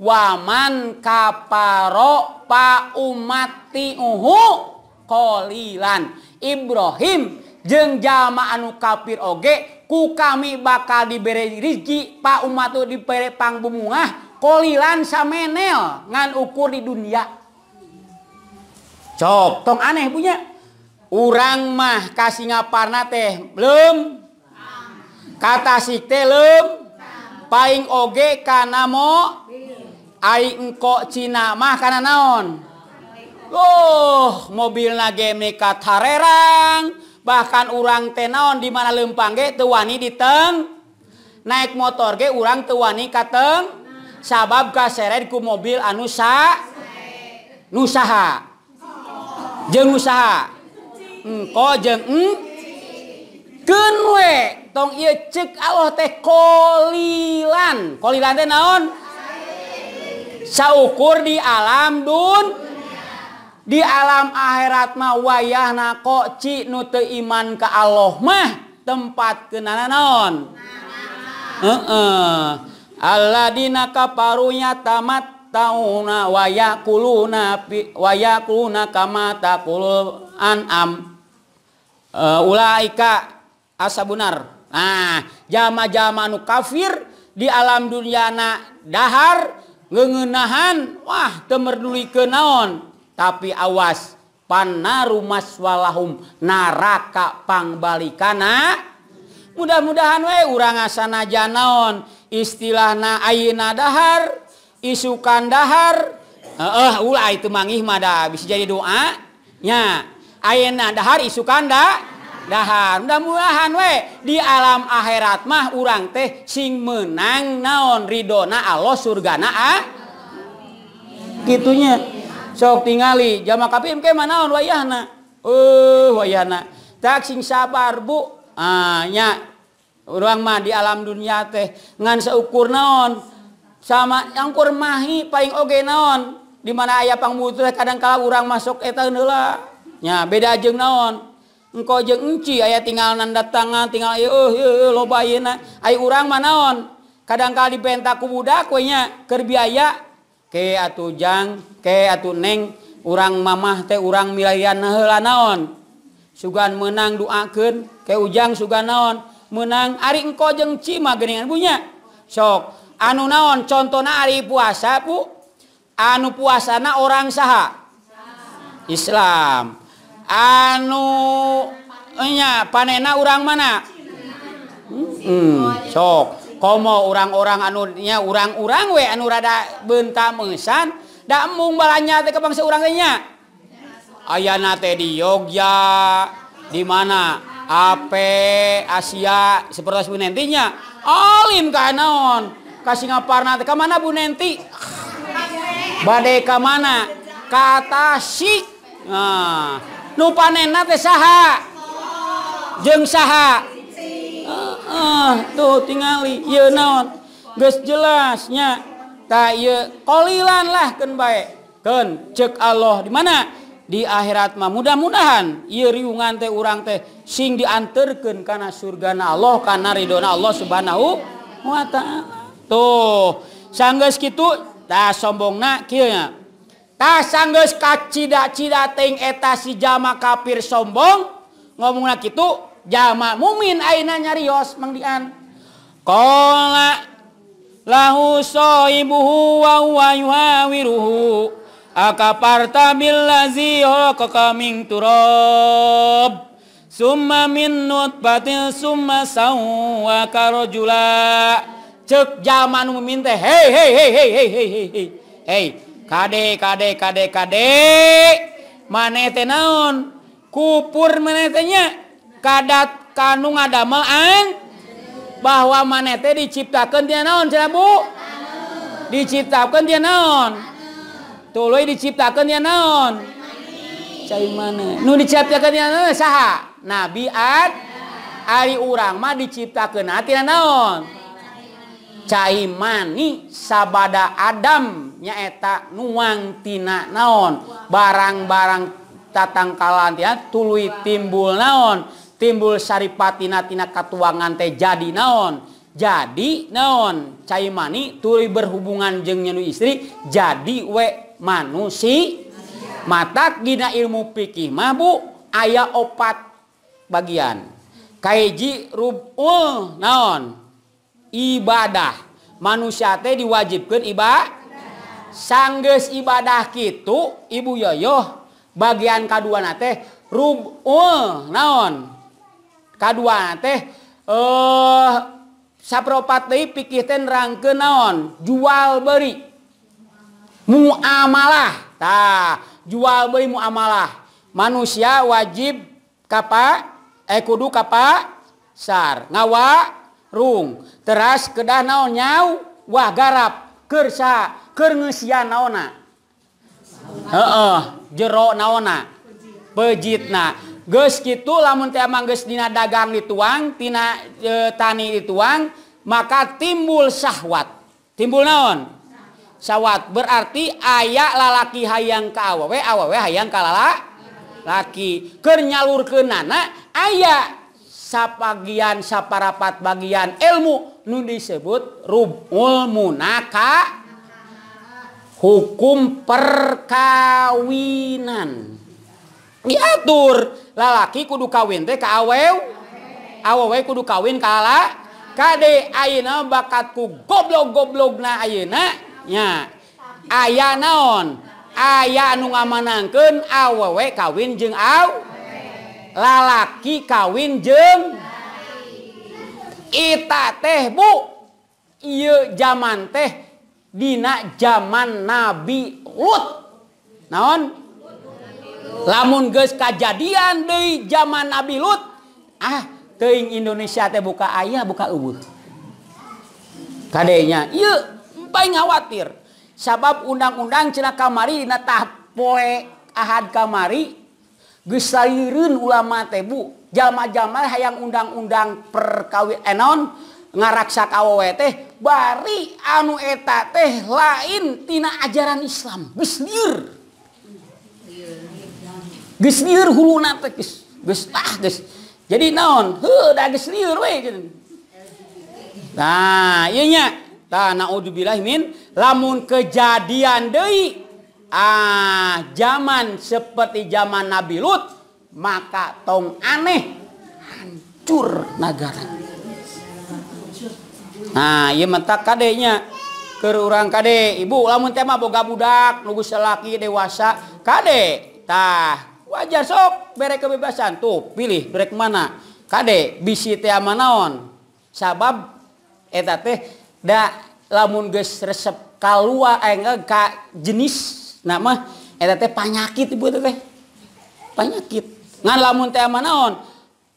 waman kapparo Pak umamati uhu qlilan Ibrahim jeung jamaanu kafir Oge ku kami bakal diberrerijji Pak umat tuh diperepangbunggah kolilan sameel ngan ukur di dunia Hai contohtong aneh punya urang mah kasih ngaparna teh belum kataih tem Pahing oge kanamo ko Cinamah naon oh, mobil nakat harerang bahkan urang tenon dimana lempang ge tuwani diteng naik motor ge urang tuwani katateng sababkah seretku mobil anusa nusaha jeng usahangk Allah tehlan naon saukurr di alamun di alam akhirat ma wayah nako ci nu iman ke Allahmah tempat keon Aladdinakaparunya tamat ta waya wayakaam eh, Uika asaunnar ah jama-jamanu kafir di alamdulyana Dahar di ngenahan Wah temer dulu kenaon tapi awas panna rumahswalahumnarakapangbalikkana mudah-mudahan wa orangrang ngaana Janaon istilah Na Anahar isukandahar ula itu manggi Ma bisa jadi doanya Ayena Dahar isukanda ya ndahan we di alam akhirat mah urang teh sing menang naon ridhona Allah surgana gitunya sok tinggal jamaah KK manaon sabar Bu ah, uang mah di alam dunia teh ngan seukur nonon samanyangkur mahi paling ogen non di mana ayapang muuh kadang kalau urang masuk etlanya beda jeng naon ci aya tinggalnanndatanga tinggal eh, eh, eh, urang manaon kadangkali pentaku muda koenya kebiaya kayak ujang neng urang mama teh urang wilaya naon sugan menang ke ujang suga naon menang ekojengci mag punya sok anu naon contoh na puasaku anu puasana orang sah Islam anunya panena urang mana hmm, sok kom orang-orang anunya urang-urang we anu rada bentam mesandak mubalnya bangsa orangnya ayanate di Yoja di mana apik Asia seperti nantinya olilin kanon kasih ngapar mana Bu nanti badka mana katashiik panen jeng sah tuh tinggal jelasnyalilanlah cek Allah di mana di akhiratmah mudah-mudahan iriante urang teh sing dianterken karena surga Allah karena ridhona Allah Subhanahu wata tuh sang gitu tak sombong ya Tak sanggeus kacida-cida ting eta si jama kafir sombong ngomongna kitu jama mumin aina nyarios mangdian. Qala lahu soibuhu wa huwa yuhawiruhu akaparta billazi khalaqaka min turab summa min nutfatin summa sawwa karajula cek jaman mumin teh hei hei hei hei hei hei hei hei dek manete noon kupur manetenya ka kanung adamaan bahwa manete diciptakan dia nonon cabuk diciptakan dia nonon tu diciptakan dia non mana diciakan nabi A urangmah diciptakan dia nonon Caimani Sabada Adam nyaeta nuangtina naon barang-barangtatangkalan ya tulu timbul naon timbulsaripatinatina katuangan teh jadi naon jadi noon Caimani tuli berhubungan je nyenu istri jadi wek manu sih mata ginana ilmu piih mabuk aya opat bagian Kajirupul noon ibadah manusia teh diwajibkan iba sangges ibadah gitu ibu yoyo bagian ka kedua teh rub uh, naon ka2 teh eh sapropati pikirn rangkenon jual beri amalah ta jual berimu amalah manusia wajib kap ekudu eh, kap Sar ngawa teras ke danau nyau Wah garapkersakerona jero naona pejitna ge gitu la mang dagang di tuangtina tan ituang maka timbul syahwat timbul naon sawwat berarti aya lalaki hayang ka aw hayang kala la lakikernyalur kena aya yang bagian sa parapat bagian ilmu nu disebut rubulmunaka hukum perkawinan diatur lalaki kudu kawin TKww awe kudu kawin ka ka bakatku goblok gobloknya aya naon aya anu ngamanke awewe kawin jeung a lalaki kawin jeng teh zaman teh Di zaman nabion lamun guys kejadian di zaman Nabi Luth ah T Indonesia teh buka ayah buka ubunya y ngawatir sabab undang-undang cena kamari tahap oleh Ahad kamari Guun ulama Tebo jama-jamal hayang undang-undang perkawi enon ngaraksa kaW teh barii anu eta teh laintina ajaran Islam bisnini ah, jadi tanahzubillahmin lamun kejadian Dewi ah zaman seperti zaman Nabi Lut maka tong aneh hancur negara nah iya mentak kadenya keur orang kade ibu lamun tema boga budak nunggu selaki dewasa kade tah wajar sok bere kebebasan tuh pilih brek mana kade bisi teh manaon sabab eta teh da lamun geus resep kalua eh ka jenis panyakit i panyakit lamun tema non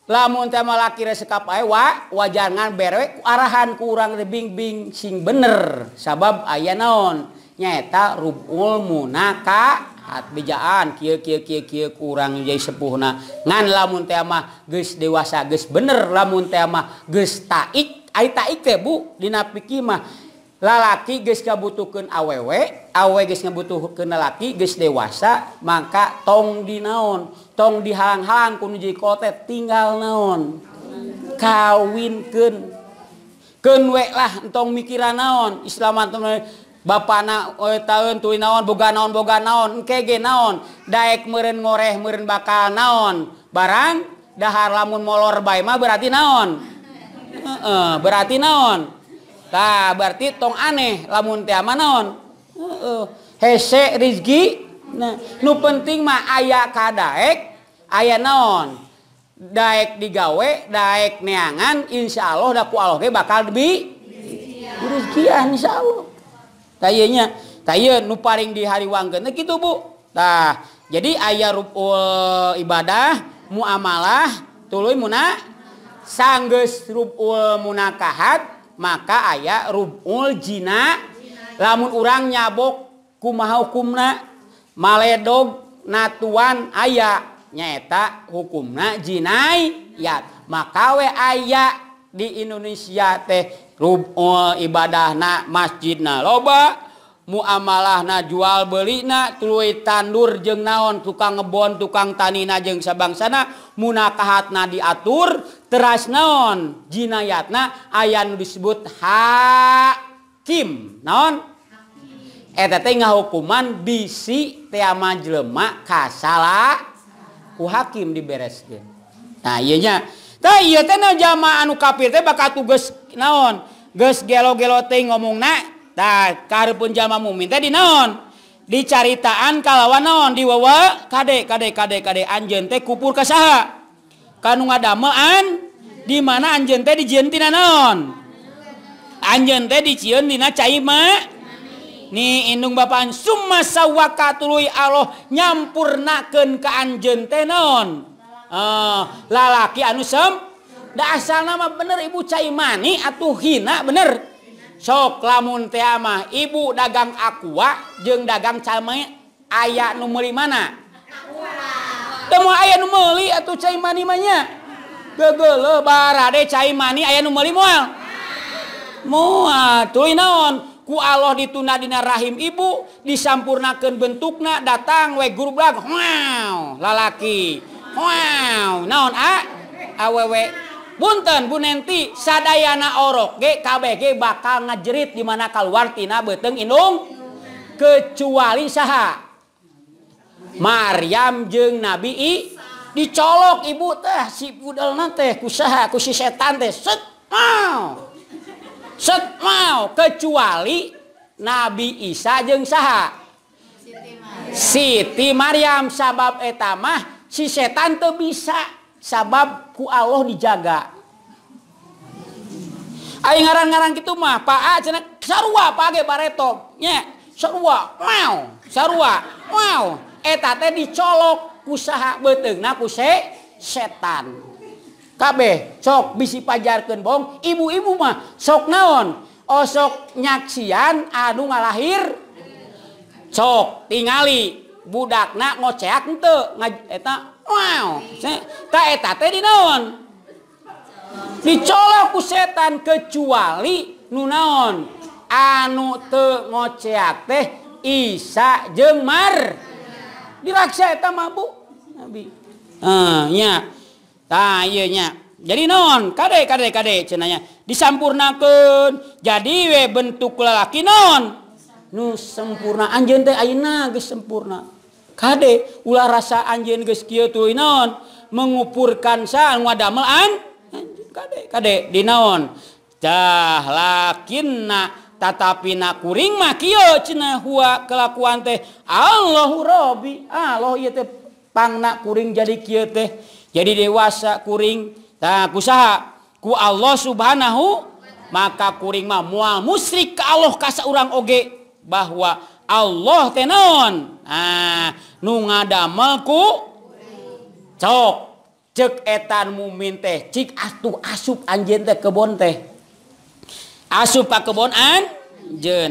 lamun tema la sekap ewa wajangan bewekarhan kurang lebihbing bing sing bener sabab aya non nyaeta rubulmunakaan kurang se lamun tema ge dewasa ge bener lamun tema ge taik budina pimah lalaki ges kabutuhken awewe awenya butuh kenalaki ges dewasa maka tongdina naon tong dihang-hang kun ji kotet tinggal naon kawinlah entong mikira naon Islam ba tu naon bo naon bo naon naonek merin ngo merin bakal naon barangdahhar lamun molor bai berarti naon berarti naon. berarti tong aneh lamunon hesek Rizki lu penting ayakahek aya nonon Dayek digawe daek neangan Insyaallah da bakal lebihing di ah, hariwang Bu jadi ayah rupul ibadah muaamalah tulu muna sanggeruppul munakahat maka aya rubulzina, lamun urang nyabok kuma hukumna Maledog naan aya nyata hukumna jinai ya makawe aya di Indonesia teh rubul ibadahna masjidna robba, amalah na jual beli na tuit tandur jeng naon tukang ngebon tukang tanina jengsabangsana munaakahat na diatur teras noon jina yatna ayayan disebut ha kim nonon hukuman bisi tema jelemak kasala ku Hakim di beesnya jamaan bak naon ge geogeloote ngomong naik kar pun jama mumin tadi non dicaritaan kalawanon di bawahwa kadek-kadek kadek-kadek Anjente kupur kasaha kanungmaaan di mana Anjente di dije non An di nihndung ban sumasawakului Allah nyampurnaken ke Anjentenon eh, lalaki anusemnda salah nama bener Ibu caiman atuh hina bener itu so lamun tema ibu dagang aku jeung dagang cha ayat nomor mana temmu ayaahmeli atau camani kegel caimani aya nomorlima mua ku Allah di tundina rahim ibu disampurnakan bentuknya datang wagur Wow lalaki Wow naon awewek ti sadana orok ge KBG bakal ngajerit di mana kalwartina beteng Idom kecuali saha Maryam jeung nabi I colok ibu teh si pu nanti teh usaha tante mau kecuali nabi Isa jeungng saha Siti Maryam sabab E tamah si se tante bisa sababku Allah dijaga ngarang-rang gitu mah Paketacolok usaha bete setan kabehk bisi pajar bom ibu-ibu mah sok naon osok oh, nyaaksiian Adu nga lair sok tinggal budak na ngoce Wow non dicoku setan kecuali nunon anu tece ah, Iya Jemar diraksaeta mabuk nabinya tanya jadi non kadek-dekdekcenanya disampmpurnaken jadi we bentuk lelaki non nu sempurna an genteteinaempmpurna Ka lah rasa anjingon mengupurkan sang waonna tata pinaing kelakuan teh Allah Rob Allahing jadi jadi dewasa kuring tak usahaku Allah Subhanahu maka kuring mamu musyrik ke Allah kas urang oge bahwa Allah tenon ah nu ngadamelku cow ceketan mu tehuh asup an teh ke asu kebonaan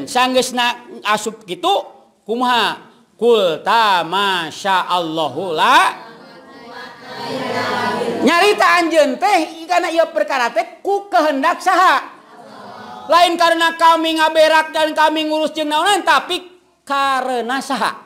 sang asya Allahu nyarita anjen teh karena ia perkara tehku kehendak sah lain karena kami nga beak dan kami ngurus jeng nalan tapi karena sah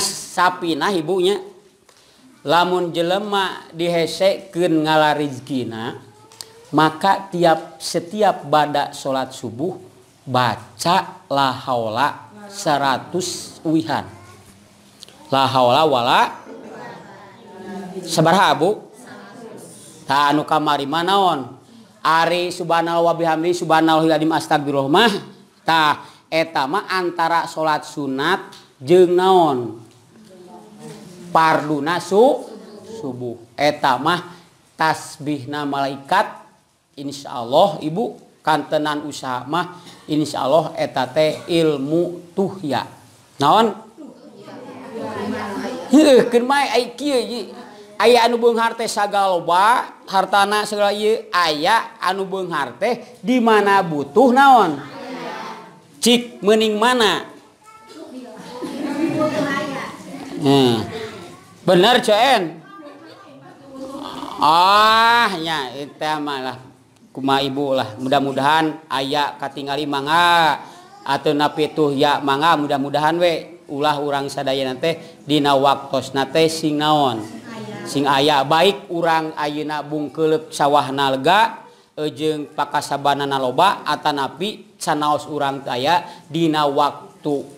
sapina ibunya lamun jelemak dihesek ke ngalarizgina maka tiap setiap badak salat subuh baca laula 100 wihan laula wala sebarhabu kamari manaon Ari Subhanhubiham Subhanlatagromah ta etama antara salat sunat kita on pardnasu subuhetamah tasbihna malaikat Insyaallah ibu kantenan usaha Insyaallah eta ilmu tuhya naon hartana aya anu di mana butuh naon Cik mening mana yang Hai hmm. bener C ahnya temalah kuma Ibulah mudah-mudahan aya Katingali manga atau nabi tuh ya manga mudah-mudahan we ulahurang sadayanatedina waktusnate singaon sing aya baik urang auna bung keluk sawahnalgaje pakasabananaloba Atanapi sanaos urang kaya Dina waktuku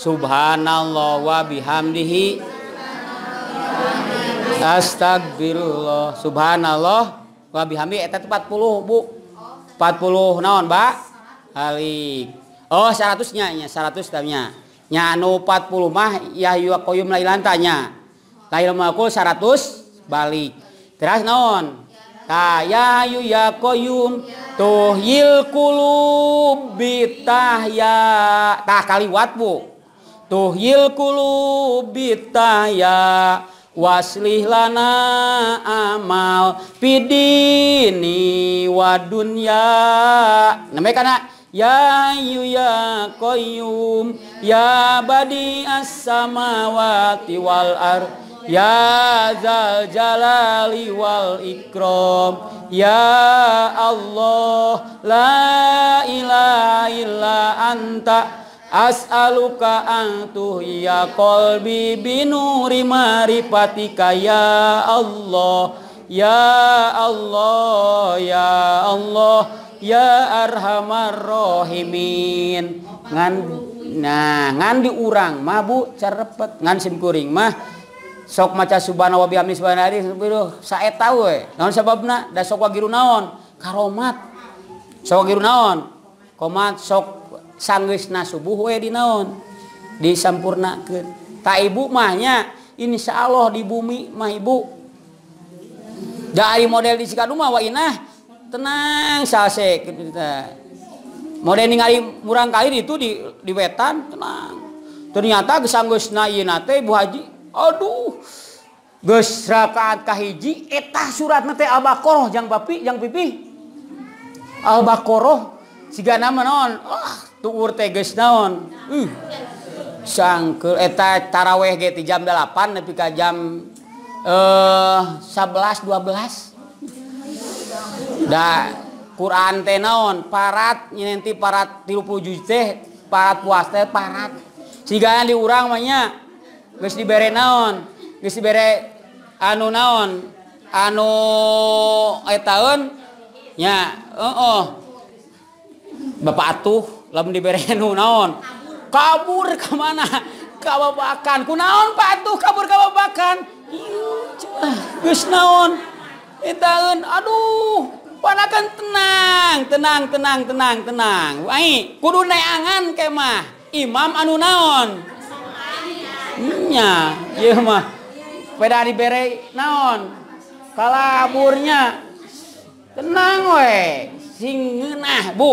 Subhanallah wa bihamdihi Astagfirullah Subhanallah wa bihamdi eta 40 Bu. 40 naon, Mbak? Halik. Oh, 100 nya nya, 100 tamnya. Nya anu 40 mah ya yu qoyum lailan tanya. Lail makul 100 balik. Terus naon? Ta ya yu ya qoyum tuhyil qulub bitah ya. Tah kaliwat, Bu tuhil kulubitaya waslih lana amal pidini wadunya namanya karena Ya yu ya koyum ya badi as-samawati wal ar ya zal jalali wal ikram ya Allah la ilaha illa anta asalukaan tuh ya qolbibin Nur maripati kaya Allah ya Allah ya Allah ya arhamarrohimin ngan ngandi urang mabuk cerepet ngansin kuring mah sok maca Subana wabi habis saya naon sebab so Gi naon karomat sogir naon kommat sok sang nasubuon di samurna ke Taaibumahnya Insya Allah di bumimah Ibu Ja model dikama tenang modelrang ka itu di wetan tenang ternyataangjiuh rakaatji etah suratbaqa yang Papi yang pipi al-baqarah sion Oh ah, wurte naon sangeta eh, cara we jam 8 lebih ka jam eh 11 12 nda Quran tenaon parat nyinenti parat tilupu pu parat si diurang dire naonre anu naon anu tahunnya oh eh, eh. Bapakuh diberon kabur ke mana Kakan ku naon patuh kaburkawakanon aduh panakan tenang tenang tenang tenang tenang naangan ke mah Imam anu-naon di naonburnya tenang wo singnah Bu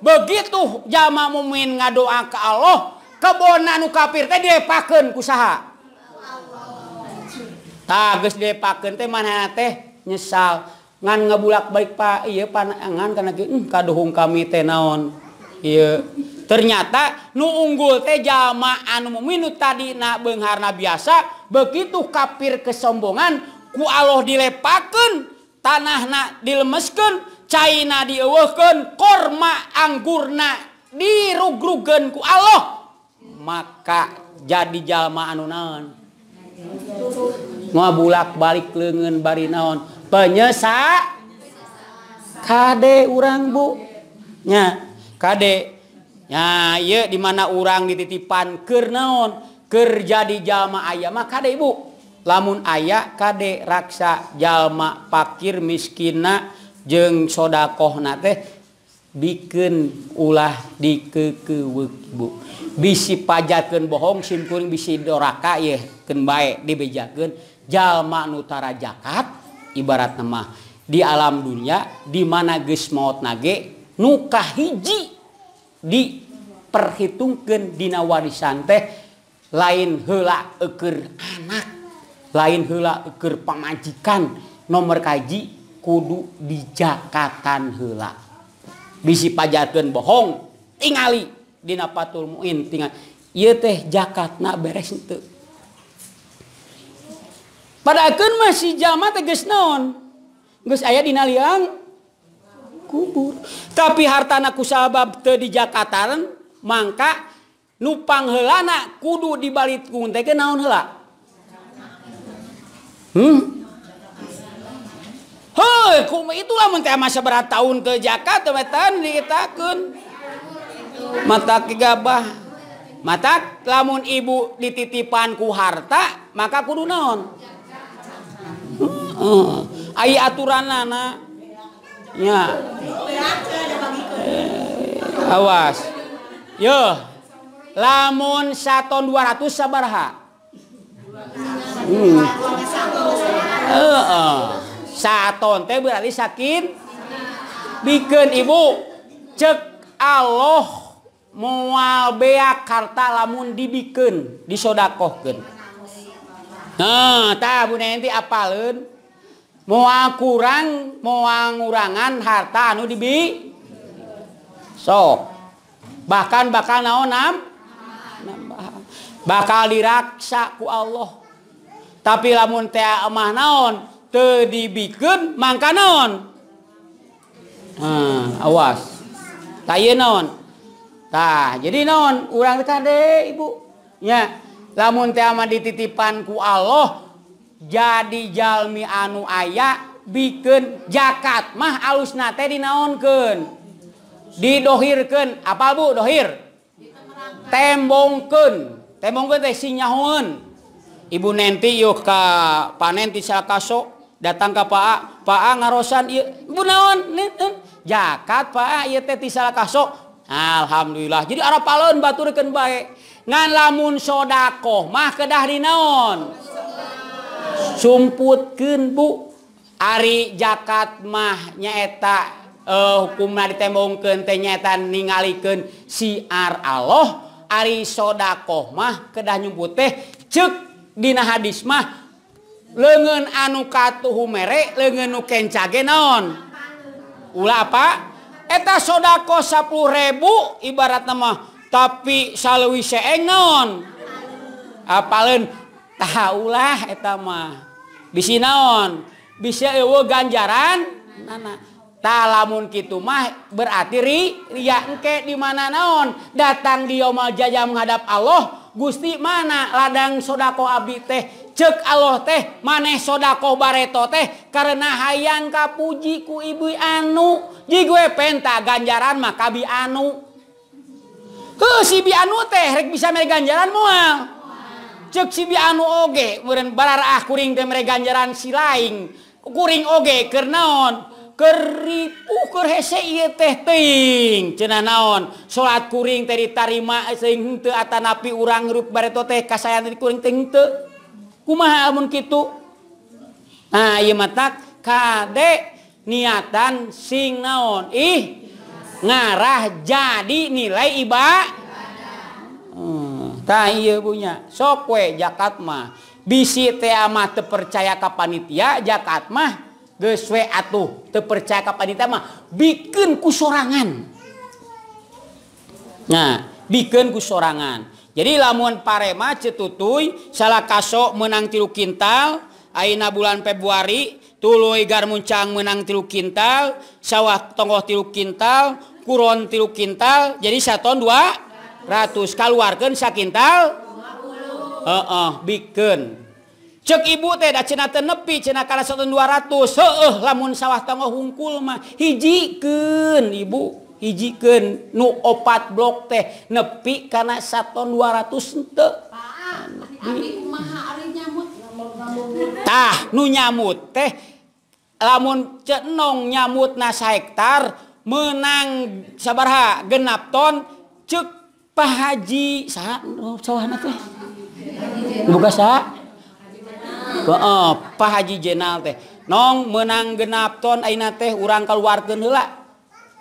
begitu jama mumin nga doa ke Allah keponan kafir teh dilepaken usaha tag dipaken teh mana nyesal ngange bulak baik pak duhung kami naon ternyata nu unggul teh jamaaan tadi na peng biasa begitu kafir kesombongan ku Allah dilepaken tanah na di lemesken kurma anggurna digrugenku Allah maka jadi jalma anun-naon semua bulak-balik lengan bari naon penyesa kadek urang Bunya kadeknya di mana urang di titipankernaon kerja di jamaah ayam Kadek Ibu lamun aya kadek raksa jalma pakir miskina yang shoda kohna teh bikin ulah di kekebu bisi pajakken bohong simpun bisi Doakaken baikken Jalma Nutara Jakar ibarat Nemah di alam dunya di mana ges maut nage nukah hiji diperhitungken Dinawarisante lain hela eker anak lain hela eker pengajikan nomor kaji di kudu di Jakatan hela bisi pajaan bohong tinggal dinapatulmuin tinggal teh bere pada masih jama saya di ku tapi hartanaku sahabat tuh di Jakaratan Mangka lupanghellanak kudu dibalikku naon hela hmm? itu la tahun ke Jakar wetan ditakun mataah mata lamun ibu dititipanku harta maka kudu non aturan nananya eh, awas yo lamun 1 200 sabarha hmm. tonte beli sakitkin bikin ibu cek Allah muabearta lamun dibiken dishodaoh mu mauwangurangan harta anu dibi so bahkan bakal naonam bakal diraksaku Allah tapi lamun amamah naon tadibiken Makanon ah, awas tayontah jadi non kurangkan de Ibu ya namun tema dit titipanku Allah jadijalmi anu aya bikin jakat mahausna tadi naonken didohirkan apa Bu dhohir tembongken tembo ketesnyahun Ibu nanti yka panensa kasok datang ka Pak Pak ngarosanon eh, jakat Pakso Alhamdulillah jadi arah Palon batturken baik nganlamunshodaqohmah kedah di naon sumputkenpu Ari jakat mah nyaeta eh, hukumnya ditebong ke tenyatan ningaliken siar Allah Arishodaqohmah kedahyum putih cek dina hadismah lengen anu ka tuhumrek legenkenon apa eta sodako 100.000 ibarat nama tapi saliseon apa talahama bisi naon bisa ganjaran tamun mah berarti li enkek di mana nonon datang dimaljajah menghadap Allah gusti mana ladang sodako Abdi teh Quan cek Allah teh maneh soda kau bareto teh karena hayang ka puji ku ibu anu jigue penta ganjaran maka bi anu ke sibi teh rek bisa mereka ganjaran mua cek si anu oge mu bara ah kuriing de mere ganjaran si lain kuriing ogeker naon keri pukur uh, he tehting cena naon salat kuriing dari tarima atan napi urangruk bareto teh kasaykuring kumaha amun kitu nah ieu matak kade niatan sing naon ih ngarah jadi nilai iba hmm, iya punya sokwe jakat mah bisi teh mah terpercaya ka panitia jakat mah geus we atuh tepercaya ka panitia mah bikin kusorangan. nah bikin kusorangan. Jadi lamun Pama cetutui salah kasok menang tilu Kital aina bulan Februari Tulu Igar Muncang menang tilu Kital sawah tongkoh tilu Kital Quon tilu Kital jadi 1 ton 2 200 kal keluarken sakintal bikin cek ibu tidakcenatanepi cena ka 200 lamun sawah togoh hungungkul mah hijiken ibu jiken nu opat blok teh nepi karena 1 ton 200 te ah nu nyamut teh lamuncennong nyamut na hetar menang sabarha genapton cepa Haji saat oh, Hajinal teh nong menang genapton aina teh urangkal warganela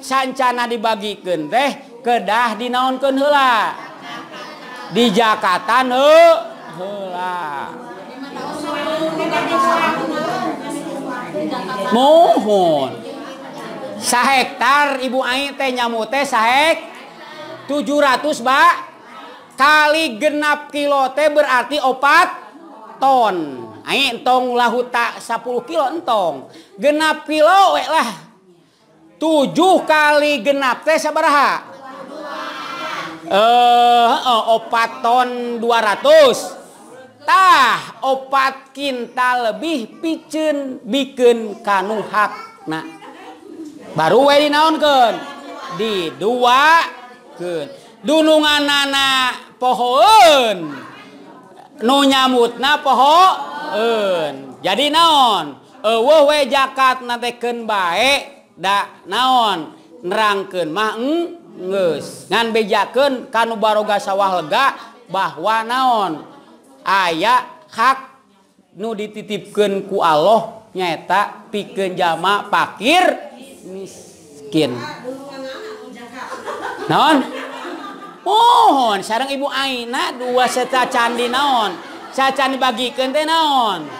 sancana dibaken teh kedahdinaonkan hela di Jakaratan mohon sah hektar ibu Ait teh nyamutte sahk 700 M Pak kali genap kilote berarti opat ton an tong la hu tak 10 kilo entong genap kilowe lah Qjuh kali genap tehha eh oton 200tah opat Kinta lebih pi bikin kanuhat baru di naon di dua duungan nana pohon nonyamut na pohok jadi nonon jakatken baik naon nerke mang ngeus nganmbejaken kanu baroga sawah lega bahwa naon aya hak nu dititipkenku Allah nyaeta pike jama pakir miskin mohon sarang ibu aina dua seta candi naon saya candi bagi kente naon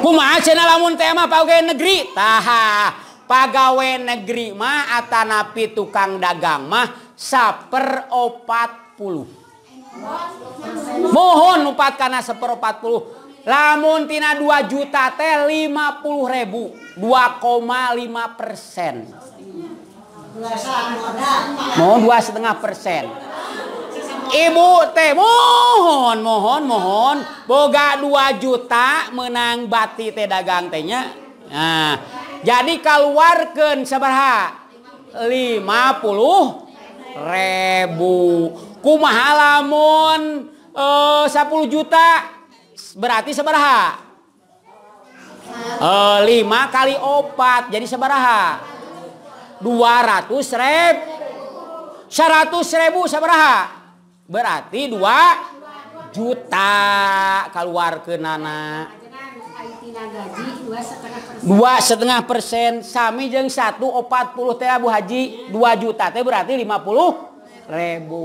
kumaha cenah lamun teh mah pagawe negeri taha pegawai negeri mah atanapi tukang dagang mah saperopat puluh mohon upat karena seperopat puluh lamun tina 2 juta teh 50 ribu 2,5 persen mau dua setengah persen ibu eh, teh mohon mohon mohon boga 2 juta menang bati teh dagang tehnya nah jadi keluarkan seberapa 50 ribu kumaha lamun eh, sepuluh 10 juta berarti seberapa eh, Lima 5 kali empat jadi seberapa 200 ribu 100 ribu seberapa berarti dua juta keluar ke nana dua setengah persen sami jeng satu empat puluh teh Abu Haji dua juta teh berarti lima puluh ribu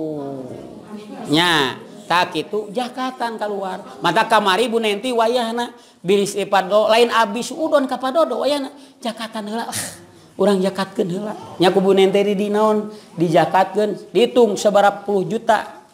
nya tak itu jakatan keluar mata kamari bu wayah wayahna bilis do lain abis udon kapadodo wayahna jakatan lah orang jakatkan lah nyaku bu nanti di dinaon dijakatkan dihitung seberapa puluh juta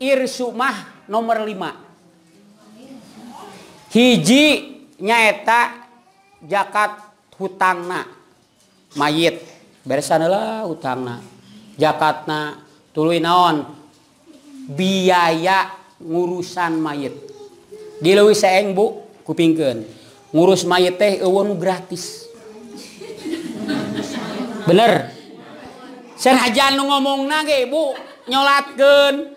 Irsumah nomor lima, hiji nyaeta jakat hutangna mayit beresanalah hutangna jakatna tului naon biaya ngurusan mayit dileuwih seeng bu kupingken ngurus mayit teh gratis bener Sen hajan ngomong nage bu nyolatkan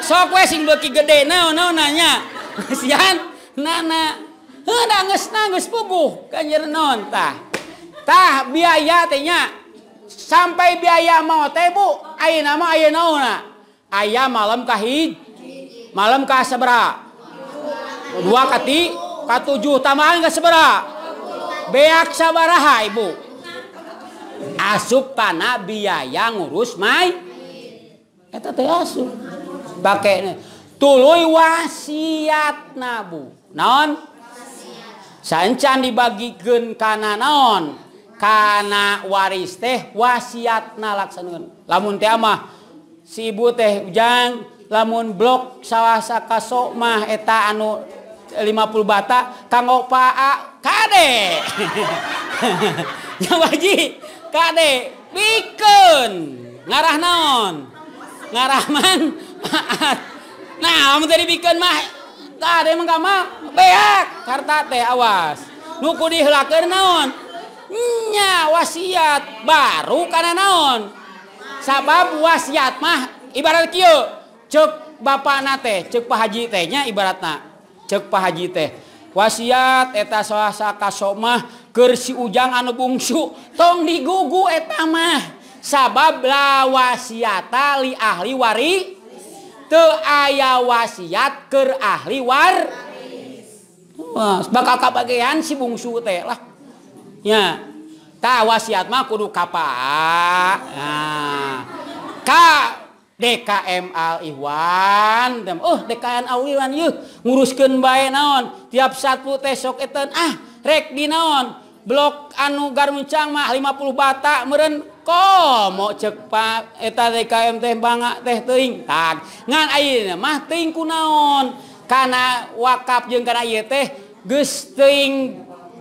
soku sing gedenya nontah biayanya sampai biaya mau tebo nama ayana ayam malam kahi malamkah sebera dua katiuh tambahan nggak sebera be biasa baraha Ibu as panah biaya ngurus main pakai tulu wasiat nabu nonon sancan dibagi genkana nononkana waris teh wasiat nalaksanun lamun timah sibu teh ujang lamun blok salahsa kasokmah eta anu 50 bata kang pak kadekjidek ngarah non ngarahman haha Nah menjadi bikin mah harta teh awas nuku dila naonnya wasiat baru karena naon sabab wasiat mah ibarat Ky cek ba na teh cekpa haji tehnya ibarat cekpa Haji teh wasiat eta soasa kasokmah kersi ujang anubungungssuuk tong di gugu eteta mah sabablah wasiatali ahli wari ayawasiat ke ahli war bakal bag si bungsutawat dK Iwan oh, deka awilan yuk nguruskenon tiap satu so ahrek di non Blok anu gar muncang mah 50 batak mekom mo cepat etaKMT bang teh teang ngamahting ku naonkana wakkap jeungkana teh gust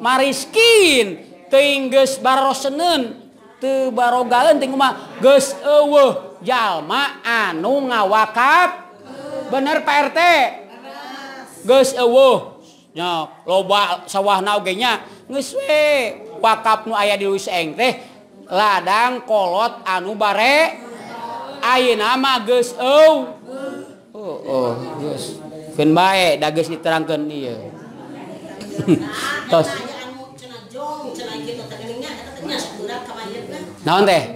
mariskin baro senen tuh baro anu ngawakkap bener PRT Gu. loba sawah naugenya bakkap nu aya dig teh ladang kolot anu bare namagus oh, oh, da diterangkan naon teh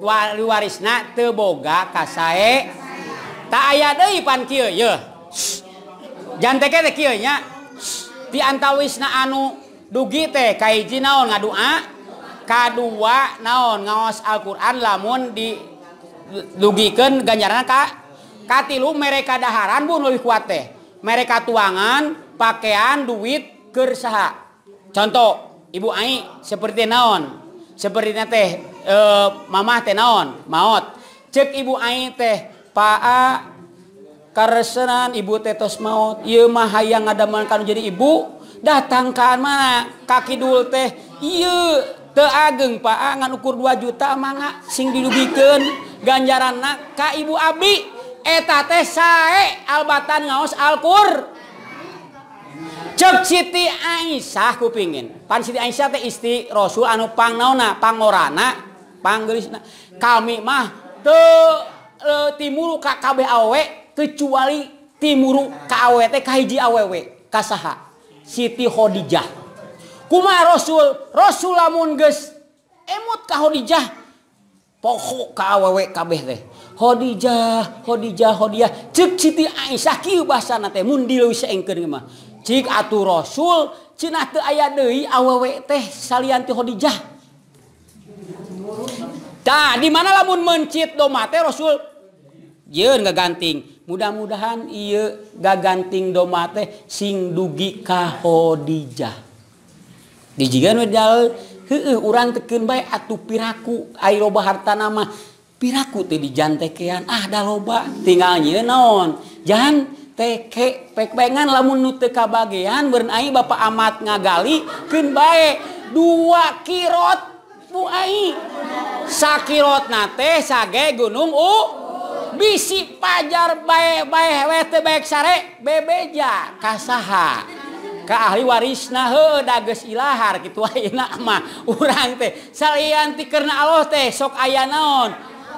warisna teboga kas tak aya wisna anu dugi teha ka2 naonos Alquran lamun di lugikennyaran Kakati lu mereka dahaaran kuat mereka tuangan pakaian duit kersaha contoh ibu Ai seperti naon Hai sepertinya teh eh, mama tenon maut cek ibu a teh Pak karesan ibu tetos maut y Maha yang ngadamankan jadi ibu datang kema kakidul teh te ageng paangan ukur 2 juta manga sing diluubiken ganjaran anak Ka ibu Abi eta sai albatan ngaos Alqur ceti Aisyah ku pingin pan Siti Ais is Raul anupang na pangorana pangris kami mah e, tim kakabB awek kecuali timruk kaw kaji awewe kasaha Siti Khodijah kuma rasul Rasullahmun emut ka Khdijahpokok ka awewek kabeh de Khdijah Khdijah ceti Aisyahubahmund ing ke uh Rasul ayawi awe teh salodijah di mana la mencit domate Rasulting mudah-mudahan ga ganting domate sing dugi kaodijah di te piraku air hartanamahku dijan ah tinggalnya non jangan ke pekngan lamunnutte ka bernahi ba amat ngagali kun baike dua kilotaikit na teh sage gunung bisi pajar baikba he te sare bebeja kasaha ka ahli waris na dagas ilahhar gitu enak tehanti karena Allah tehok aya naon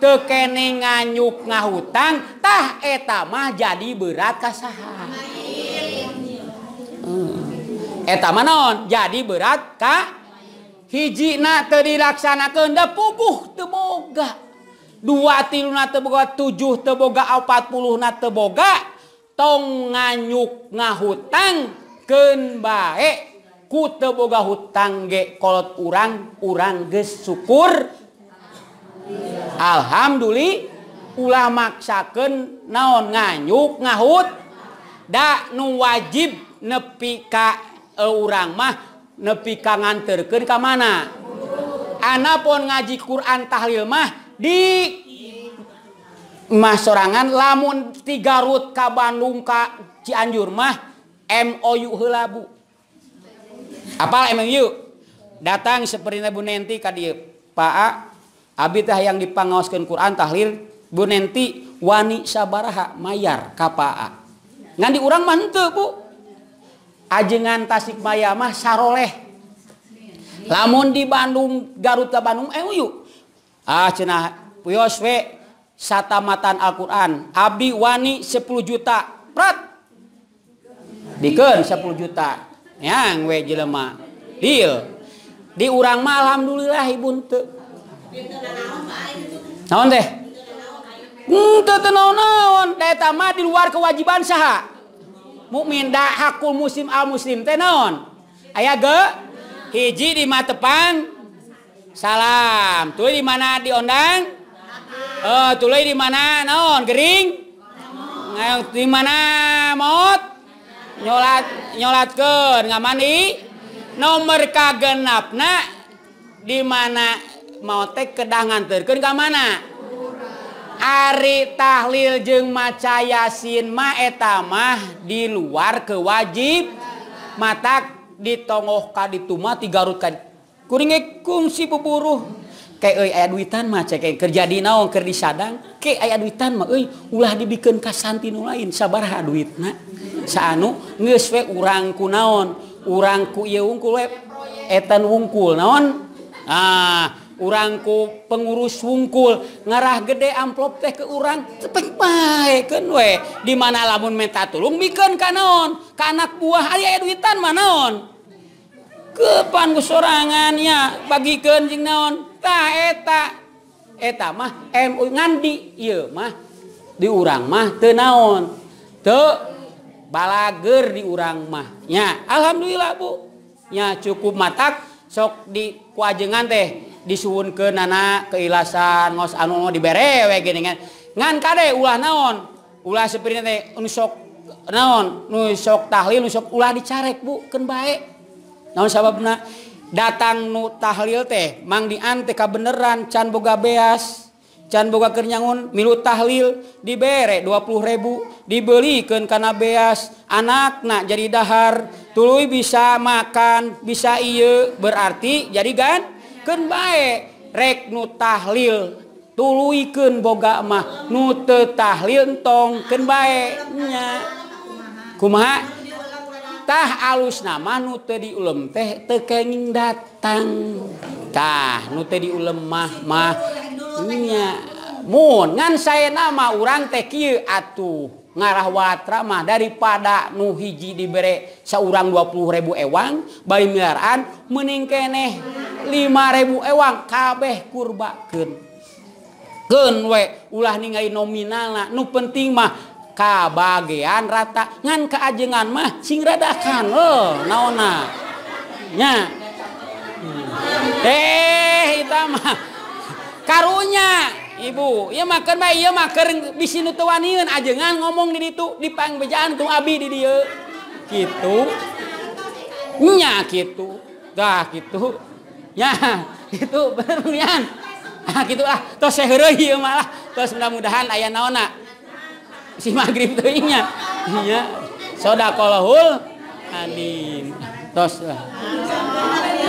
kekenne nganyuk ngahutangtah etmah jadi beraton hmm. jadi beratkah hiji na dilaksana kehendak pukuh teboga dua tilu na teboga 7 teboga 40 na teboga tong nganyuk ngahutangkenmbaek ku teboga hutang gek kolot kurangrang urang ge syukur ya Alhamdullah ulamasken naon nganyuk ngahut dak nu wajib nepi ka umah nepik kangan terken ka mana Annapun ngaji Quran tahlilmah di mas orangan lamun 3utkababanungkaianjur mah mobu apal emang yuk datang seperti nebu nenti ka dia Pak yang dipangoskan Quran tahlilti Waabahayarrang man ajengan tasikbamah saleh lamun di Bandung Garuta Bandung euamaatan eh, ah, Alquran Abi Wani 10 juta dikeun 10 juta yang diurang Alhamdulillahhi buntuk tahun teh untukonon tama di luar kewajiban sah mukminda Hakun muslimsim Al muslim Tenon aya ge hiji di Mapan salam tule di mana diondadang eh, tule di mana non Gering di mana Mo nyolat yolat ke ngaman di nomor kagenapna di mana yang mau tek kedangan ter mana Ari tahlil jeung macaayasinmaetamah di luar ke wajib mata di toongoka diuma tiga Garutkan kuriinge kung si pupurruh ketan mac kerja di naon didang ke aya dutan ulah dibi kas sanin sabar duitu urangku naon urang kuangkul nonon ah urangku pengurus wungkul ngarah gede amplop teh ke urang di mana lamun Meta tolum bikin kanon kanak buahtan manon kepangurangannya bagi kejng naon mahU ngandi mah di urang mah tenaon balager di urang mahnya Alhamdulillah Bunya cukup mata sok di wajenngan teh disuwun ke na keilasanmos diberewe u naon naon ta k Bu sa datang Nu tahlil teh mangdian TK beneran can boga beas canmbogakernyangun minu tahlil diberrep20.000 dibeliikankana beas anakaknya jadi dahahar tulu bisa makan bisa ia berarti jadi ganti baik regnu tahlil tuluken boga mah nute tahl tong ken baiknya kumatah alus nama nute di ulem teh tekeng datangtahnutte di ulem mah mahnya mo ngan saya nama uran teh hi atuh hai ngarah watra mah daripada nu hiji diberre saurang 20.000 ewang bayaran meningkeneh 5000 ewang kabeh kurbaken Genwe ulah nominal nu penting mah kaean rata ngan ke ajengan mah singradakan lo eh, naonanya deh hitammah karunnya Ibu, ya makan baik, ya makan wanian aja ngan ngomong di itu di pang bejalan tuh abi di dia. Gitu. Nya gitu. Dah gitu. Ya, gitu berulian. Ah gitu ah, saya seheureuh ya malah. Tos mudah-mudahan ayah naonna. Si maghrib magrib inya soda Iya. iya. Sodakolahul adim. Tos.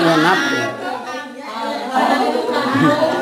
Lenap. Ah. Ya.